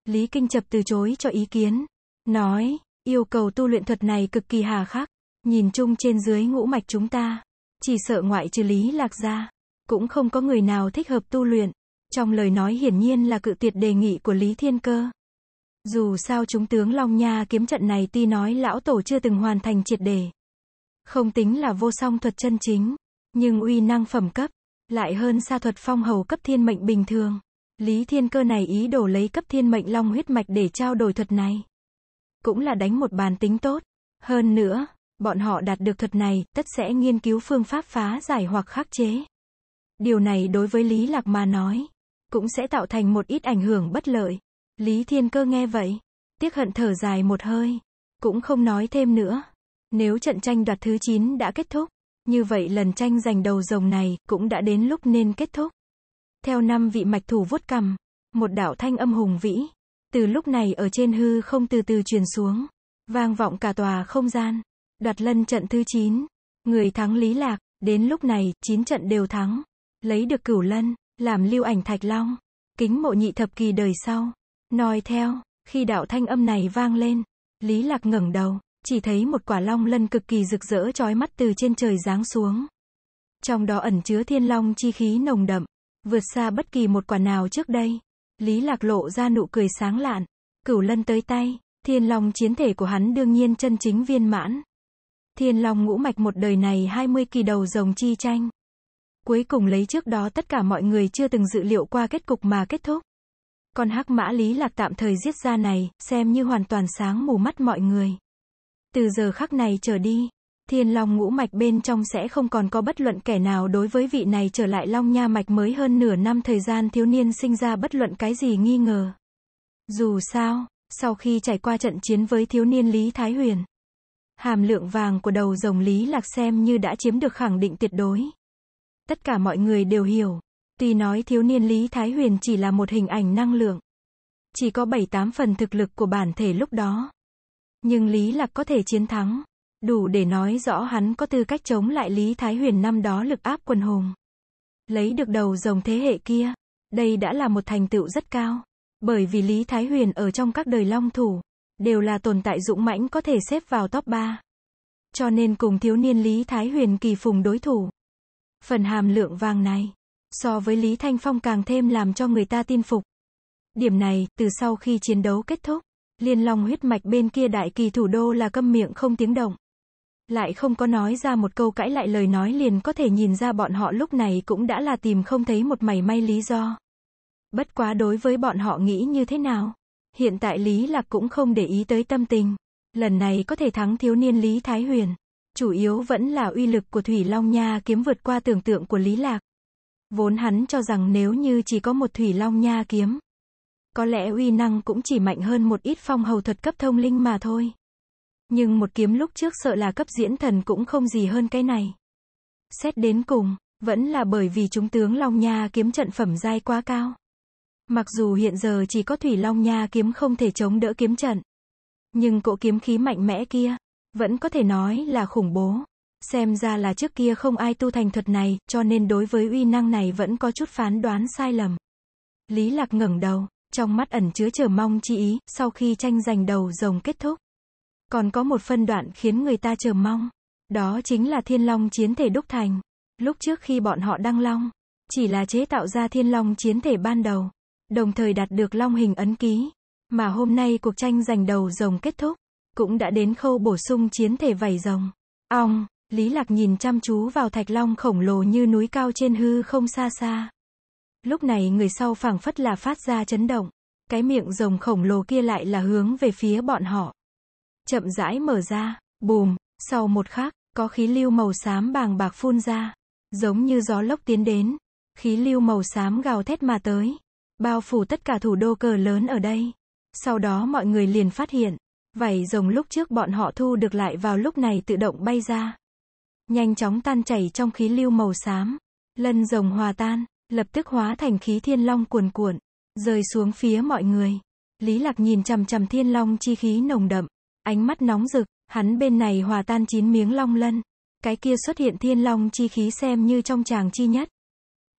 Lý kinh chập từ chối cho ý kiến. Nói, yêu cầu tu luyện thuật này cực kỳ hà khắc. Nhìn chung trên dưới ngũ mạch chúng ta, chỉ sợ ngoại trừ lý lạc gia, cũng không có người nào thích hợp tu luyện. Trong lời nói hiển nhiên là cự tuyệt đề nghị của Lý Thiên Cơ. Dù sao chúng tướng Long Nha kiếm trận này tuy nói lão tổ chưa từng hoàn thành triệt đề. Không tính là vô song thuật chân chính, nhưng uy năng phẩm cấp, lại hơn xa thuật phong hầu cấp thiên mệnh bình thường. Lý Thiên Cơ này ý đồ lấy cấp thiên mệnh long huyết mạch để trao đổi thuật này. Cũng là đánh một bàn tính tốt. Hơn nữa, Bọn họ đạt được thuật này, tất sẽ nghiên cứu phương pháp phá giải hoặc khắc chế. Điều này đối với Lý Lạc mà nói, cũng sẽ tạo thành một ít ảnh hưởng bất lợi. Lý Thiên Cơ nghe vậy, tiếc hận thở dài một hơi, cũng không nói thêm nữa. Nếu trận tranh đoạt thứ 9 đã kết thúc, như vậy lần tranh giành đầu rồng này cũng đã đến lúc nên kết thúc. Theo năm vị mạch thủ vuốt cầm, một đạo thanh âm hùng vĩ, từ lúc này ở trên hư không từ từ truyền xuống, vang vọng cả tòa không gian. Đoạt lân trận thứ 9. Người thắng Lý Lạc, đến lúc này, 9 trận đều thắng. Lấy được cửu lân, làm lưu ảnh thạch long. Kính mộ nhị thập kỳ đời sau. Nói theo, khi đạo thanh âm này vang lên, Lý Lạc ngẩng đầu, chỉ thấy một quả long lân cực kỳ rực rỡ trói mắt từ trên trời giáng xuống. Trong đó ẩn chứa thiên long chi khí nồng đậm, vượt xa bất kỳ một quả nào trước đây. Lý Lạc lộ ra nụ cười sáng lạn, cửu lân tới tay, thiên long chiến thể của hắn đương nhiên chân chính viên mãn. Thiên Long ngũ mạch một đời này 20 kỳ đầu rồng chi tranh. Cuối cùng lấy trước đó tất cả mọi người chưa từng dự liệu qua kết cục mà kết thúc. Còn hắc mã Lý Lạc tạm thời giết ra này, xem như hoàn toàn sáng mù mắt mọi người. Từ giờ khắc này trở đi, Thiên Long ngũ mạch bên trong sẽ không còn có bất luận kẻ nào đối với vị này trở lại Long Nha mạch mới hơn nửa năm thời gian thiếu niên sinh ra bất luận cái gì nghi ngờ. Dù sao, sau khi trải qua trận chiến với thiếu niên Lý Thái Huyền, hàm lượng vàng của đầu rồng Lý Lạc xem như đã chiếm được khẳng định tuyệt đối. Tất cả mọi người đều hiểu. Tuy nói thiếu niên Lý Thái Huyền chỉ là một hình ảnh năng lượng. Chỉ có 7-8 phần thực lực của bản thể lúc đó. Nhưng Lý Lạc có thể chiến thắng. Đủ để nói rõ hắn có tư cách chống lại Lý Thái Huyền năm đó lực áp quần hùng. Lấy được đầu rồng thế hệ kia. Đây đã là một thành tựu rất cao. Bởi vì Lý Thái Huyền ở trong các đời long thủ, đều là tồn tại dũng mãnh có thể xếp vào top 3. Cho nên cùng thiếu niên Lý Thái Huyền kỳ phùng đối thủ. Phần hàm lượng vàng này, so với Lý Thanh Phong càng thêm làm cho người ta tin phục. Điểm này, từ sau khi chiến đấu kết thúc, liên long huyết mạch bên kia đại kỳ thủ đô là câm miệng không tiếng động. Lại không có nói ra một câu cãi lại lời nói liền có thể nhìn ra bọn họ lúc này cũng đã là tìm không thấy một mảy may lý do. Bất quá đối với bọn họ nghĩ như thế nào? Hiện tại Lý Lạc cũng không để ý tới tâm tình. Lần này có thể thắng thiếu niên Lý Thái Huyền. Chủ yếu vẫn là uy lực của Thủy Long Nha kiếm vượt qua tưởng tượng của Lý Lạc. Vốn hắn cho rằng nếu như chỉ có một Thủy Long Nha kiếm. Có lẽ uy năng cũng chỉ mạnh hơn một ít phong hầu thuật cấp thông linh mà thôi. Nhưng một kiếm lúc trước sợ là cấp diễn thần cũng không gì hơn cái này. Xét đến cùng, vẫn là bởi vì chúng tướng Long Nha kiếm trận phẩm giai quá cao. Mặc dù hiện giờ chỉ có Thủy Long Nha kiếm không thể chống đỡ kiếm trận, nhưng cỗ kiếm khí mạnh mẽ kia vẫn có thể nói là khủng bố. Xem ra là trước kia không ai tu thành thuật này, cho nên đối với uy năng này vẫn có chút phán đoán sai lầm. Lý Lạc ngẩng đầu, trong mắt ẩn chứa chờ mong chi ý, sau khi tranh giành đầu rồng kết thúc. Còn có một phân đoạn khiến người ta chờ mong. Đó chính là thiên long chiến thể đúc thành. Lúc trước khi bọn họ đăng long, chỉ là chế tạo ra thiên long chiến thể ban đầu đồng thời đạt được long hình ấn ký. Mà hôm nay cuộc tranh giành đầu rồng kết thúc, cũng đã đến khâu bổ sung chiến thể vảy rồng. Ong, Lý Lạc nhìn chăm chú vào thạch long khổng lồ như núi cao trên hư không xa xa. Lúc này người sau phảng phất là phát ra chấn động, cái miệng rồng khổng lồ kia lại là hướng về phía bọn họ. Chậm rãi mở ra, bùm, sau một khắc, có khí lưu màu xám bàng bạc phun ra, giống như gió lốc tiến đến, khí lưu màu xám gào thét mà tới bao phủ tất cả thủ đô cờ lớn ở đây. Sau đó mọi người liền phát hiện, vảy rồng lúc trước bọn họ thu được lại vào lúc này tự động bay ra. Nhanh chóng tan chảy trong khí lưu màu xám. Lân rồng hòa tan, lập tức hóa thành khí thiên long cuồn cuộn, rơi xuống phía mọi người. Lý Lạc nhìn chằm chằm thiên long chi khí nồng đậm, ánh mắt nóng rực, hắn bên này hòa tan chín miếng long lân, cái kia xuất hiện thiên long chi khí xem như trong tràng chi nhất.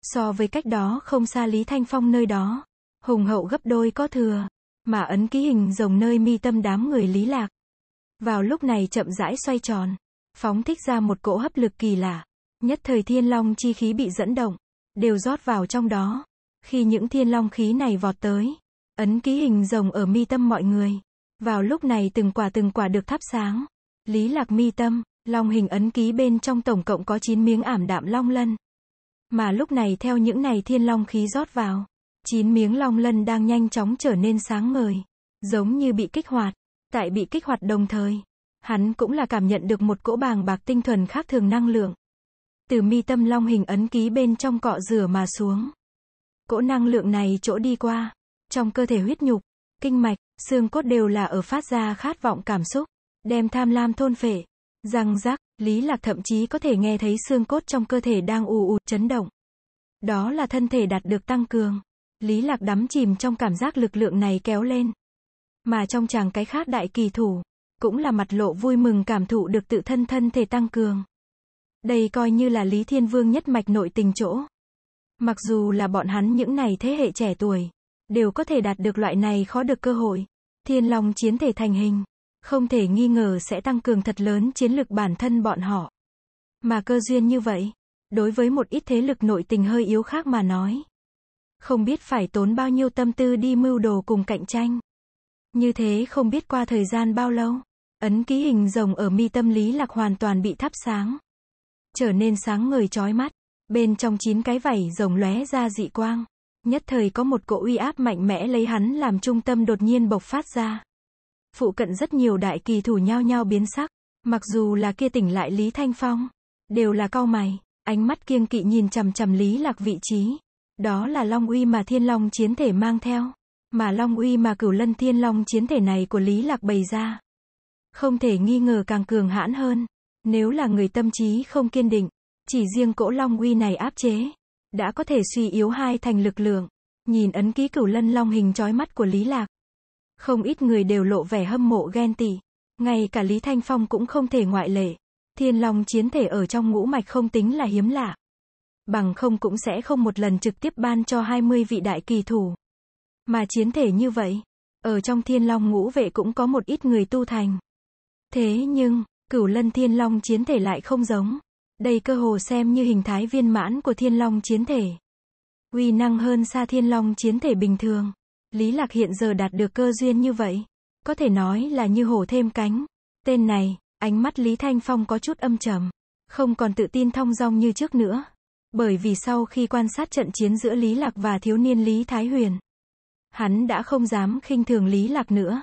So với cách đó không xa Lý Thanh Phong nơi đó, hùng hậu gấp đôi có thừa, mà ấn ký hình rồng nơi mi tâm đám người Lý Lạc. Vào lúc này chậm rãi xoay tròn, phóng thích ra một cỗ hấp lực kỳ lạ, nhất thời thiên long chi khí bị dẫn động, đều rót vào trong đó. Khi những thiên long khí này vọt tới, ấn ký hình rồng ở mi tâm mọi người. Vào lúc này từng quả từng quả được thắp sáng. Lý lạc mi tâm, long hình ấn ký bên trong tổng cộng có 9 miếng ảm đạm long lân. Mà lúc này theo những này thiên long khí rót vào, chín miếng long lân đang nhanh chóng trở nên sáng ngời, giống như bị kích hoạt. Tại bị kích hoạt đồng thời, hắn cũng là cảm nhận được một cỗ bàng bạc tinh thuần khác thường năng lượng. Từ mi tâm long hình ấn ký bên trong cọ rửa mà xuống. Cỗ năng lượng này chỗ đi qua, trong cơ thể huyết nhục, kinh mạch, xương cốt đều là ở phát ra khát vọng cảm xúc, đem tham lam thôn phệ, răng rắc, Lý Lạc thậm chí có thể nghe thấy xương cốt trong cơ thể đang ù ù chấn động. Đó là thân thể đạt được tăng cường. Lý Lạc đắm chìm trong cảm giác lực lượng này kéo lên. Mà trong chàng cái khác đại kỳ thủ, cũng là mặt lộ vui mừng cảm thụ được tự thân thân thể tăng cường. Đây coi như là Lý Thiên Vương nhất mạch nội tình chỗ. Mặc dù là bọn hắn những này thế hệ trẻ tuổi, đều có thể đạt được loại này khó được cơ hội. Thiên Long chiến thể thành hình, không thể nghi ngờ sẽ tăng cường thật lớn chiến lược bản thân bọn họ. Mà cơ duyên như vậy, đối với một ít thế lực nội tình hơi yếu khác mà nói, không biết phải tốn bao nhiêu tâm tư đi mưu đồ cùng cạnh tranh. Như thế không biết qua thời gian bao lâu, ấn ký hình rồng ở mi tâm lý lạc hoàn toàn bị thắp sáng, trở nên sáng ngời chói mắt, bên trong chín cái vảy rồng lóe ra dị quang, nhất thời có một cỗ uy áp mạnh mẽ lấy hắn làm trung tâm đột nhiên bộc phát ra phụ cận rất nhiều đại kỳ thủ nhao nhao biến sắc, mặc dù là kia tỉnh lại Lý Thanh Phong, đều là cau mày, ánh mắt kiêng kỵ nhìn chằm chằm Lý Lạc vị trí. Đó là Long Uy mà Thiên Long chiến thể mang theo, mà Long Uy mà Cửu Lân Thiên Long chiến thể này của Lý Lạc bày ra. Không thể nghi ngờ càng cường hãn hơn, nếu là người tâm trí không kiên định, chỉ riêng cỗ Long Uy này áp chế, đã có thể suy yếu hai thành lực lượng. Nhìn ấn ký Cửu Lân Long hình chói mắt của Lý Lạc, không ít người đều lộ vẻ hâm mộ ghen tị. Ngay cả Lý Thanh Phong cũng không thể ngoại lệ. Thiên Long chiến thể ở trong ngũ mạch không tính là hiếm lạ. Bằng không cũng sẽ không một lần trực tiếp ban cho 20 vị đại kỳ thủ. Mà chiến thể như vậy, ở trong Thiên Long ngũ vệ cũng có một ít người tu thành. Thế nhưng, cửu lân Thiên Long chiến thể lại không giống. Đây cơ hồ xem như hình thái viên mãn của Thiên Long chiến thể. Uy năng hơn xa Thiên Long chiến thể bình thường. Lý Lạc hiện giờ đạt được cơ duyên như vậy. Có thể nói là như hổ thêm cánh. Tên này, ánh mắt Lý Thanh Phong có chút âm trầm. Không còn tự tin thông dong như trước nữa. Bởi vì sau khi quan sát trận chiến giữa Lý Lạc và thiếu niên Lý Thái Huyền, hắn đã không dám khinh thường Lý Lạc nữa.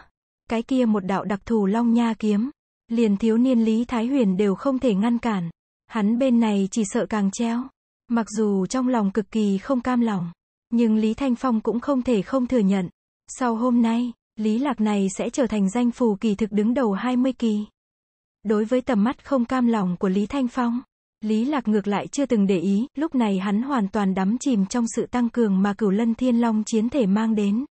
Cái kia một đạo đặc thù Long Nha kiếm, liền thiếu niên Lý Thái Huyền đều không thể ngăn cản. Hắn bên này chỉ sợ càng treo, mặc dù trong lòng cực kỳ không cam lòng. Nhưng Lý Thanh Phong cũng không thể không thừa nhận. Sau hôm nay, Lý Lạc này sẽ trở thành danh phù kỳ thực đứng đầu 20 kỳ. Đối với tầm mắt không cam lòng của Lý Thanh Phong, Lý Lạc ngược lại chưa từng để ý, lúc này hắn hoàn toàn đắm chìm trong sự tăng cường mà cửu lân thiên long chiến thể mang đến.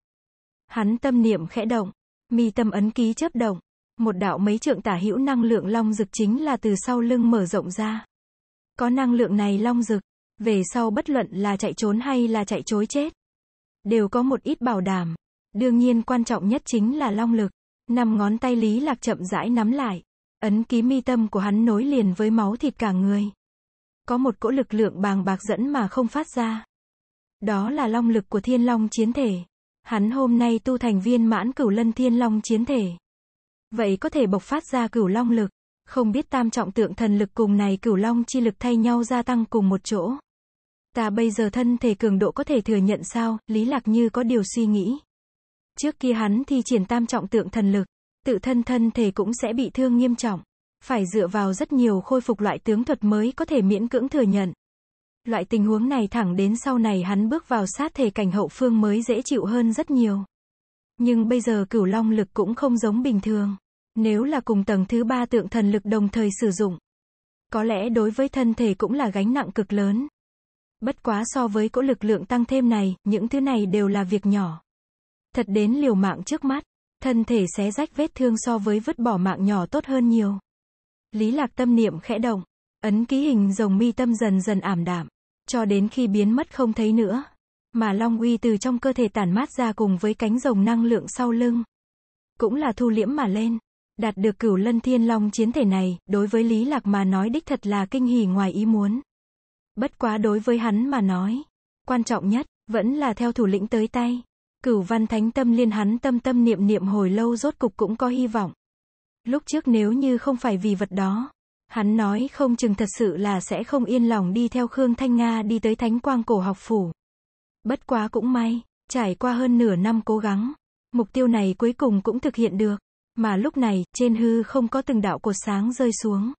Hắn tâm niệm khẽ động, mi tâm ấn ký chấp động, một đạo mấy trượng tả hữu năng lượng long dực chính là từ sau lưng mở rộng ra. Có năng lượng này long dực, về sau bất luận là chạy trốn hay là chạy chối chết, đều có một ít bảo đảm. Đương nhiên quan trọng nhất chính là long lực. Năm ngón tay Lý Lạc chậm rãi nắm lại. Ấn ký mi tâm của hắn nối liền với máu thịt cả người. Có một cỗ lực lượng bàng bạc dẫn mà không phát ra. Đó là long lực của thiên long chiến thể. Hắn hôm nay tu thành viên mãn cửu lân thiên long chiến thể. Vậy có thể bộc phát ra cửu long lực. Không biết tam trọng tượng thần lực cùng này cửu long chi lực thay nhau gia tăng cùng một chỗ. Ta bây giờ thân thể cường độ có thể thừa nhận sao, Lý Lạc như có điều suy nghĩ. Trước kia hắn thì triển tam trọng tượng thần lực, tự thân thân thể cũng sẽ bị thương nghiêm trọng. Phải dựa vào rất nhiều khôi phục loại tướng thuật mới có thể miễn cưỡng thừa nhận. Loại tình huống này thẳng đến sau này hắn bước vào sát thể cảnh hậu phương mới dễ chịu hơn rất nhiều. Nhưng bây giờ cửu long lực cũng không giống bình thường. Nếu là cùng tầng thứ ba tượng thần lực đồng thời sử dụng, có lẽ đối với thân thể cũng là gánh nặng cực lớn. Bất quá so với cỗ lực lượng tăng thêm này, những thứ này đều là việc nhỏ. Thật đến liều mạng trước mắt, thân thể xé rách vết thương so với vứt bỏ mạng nhỏ tốt hơn nhiều. Lý lạc tâm niệm khẽ động, ấn ký hình rồng mi tâm dần dần ảm đạm, cho đến khi biến mất không thấy nữa. Mà Long Uy từ trong cơ thể tản mát ra cùng với cánh rồng năng lượng sau lưng. Cũng là thu liễm mà lên. Đạt được cửu lân thiên long chiến thể này, đối với Lý Lạc mà nói đích thật là kinh hỉ ngoài ý muốn. Bất quá đối với hắn mà nói, quan trọng nhất, vẫn là theo thủ lĩnh tới tay. Cửu văn thánh tâm liên hắn tâm tâm niệm niệm hồi lâu rốt cục cũng có hy vọng. Lúc trước nếu như không phải vì vật đó, hắn nói không chừng thật sự là sẽ không yên lòng đi theo Khương Thanh Nga đi tới thánh quang cổ học phủ. Bất quá cũng may, trải qua hơn nửa năm cố gắng, mục tiêu này cuối cùng cũng thực hiện được. Mà lúc này, trên hư không có từng đạo cột sáng rơi xuống.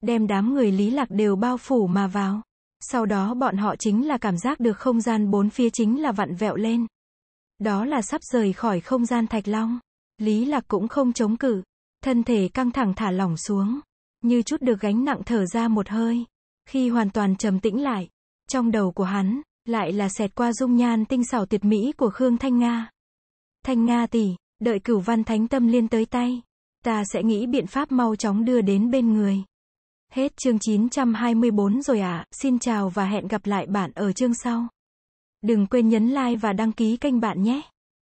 Đem đám người lý lạc đều bao phủ mà vào. Sau đó bọn họ chính là cảm giác được không gian bốn phía chính là vặn vẹo lên. Đó là sắp rời khỏi không gian thạch long. Lý Lạc cũng không chống cự. Thân thể căng thẳng thả lỏng xuống. Như chút được gánh nặng thở ra một hơi. Khi hoàn toàn trầm tĩnh lại. Trong đầu của hắn, lại là xẹt qua dung nhan tinh xảo tuyệt mỹ của Khương Thanh Nga. Thanh Nga tỷ, đợi cửu văn thánh tâm liên tới tay. Ta sẽ nghĩ biện pháp mau chóng đưa đến bên người. Hết chương 924 rồi à, xin chào và hẹn gặp lại bạn ở chương sau. Đừng quên nhấn like và đăng ký kênh bạn nhé.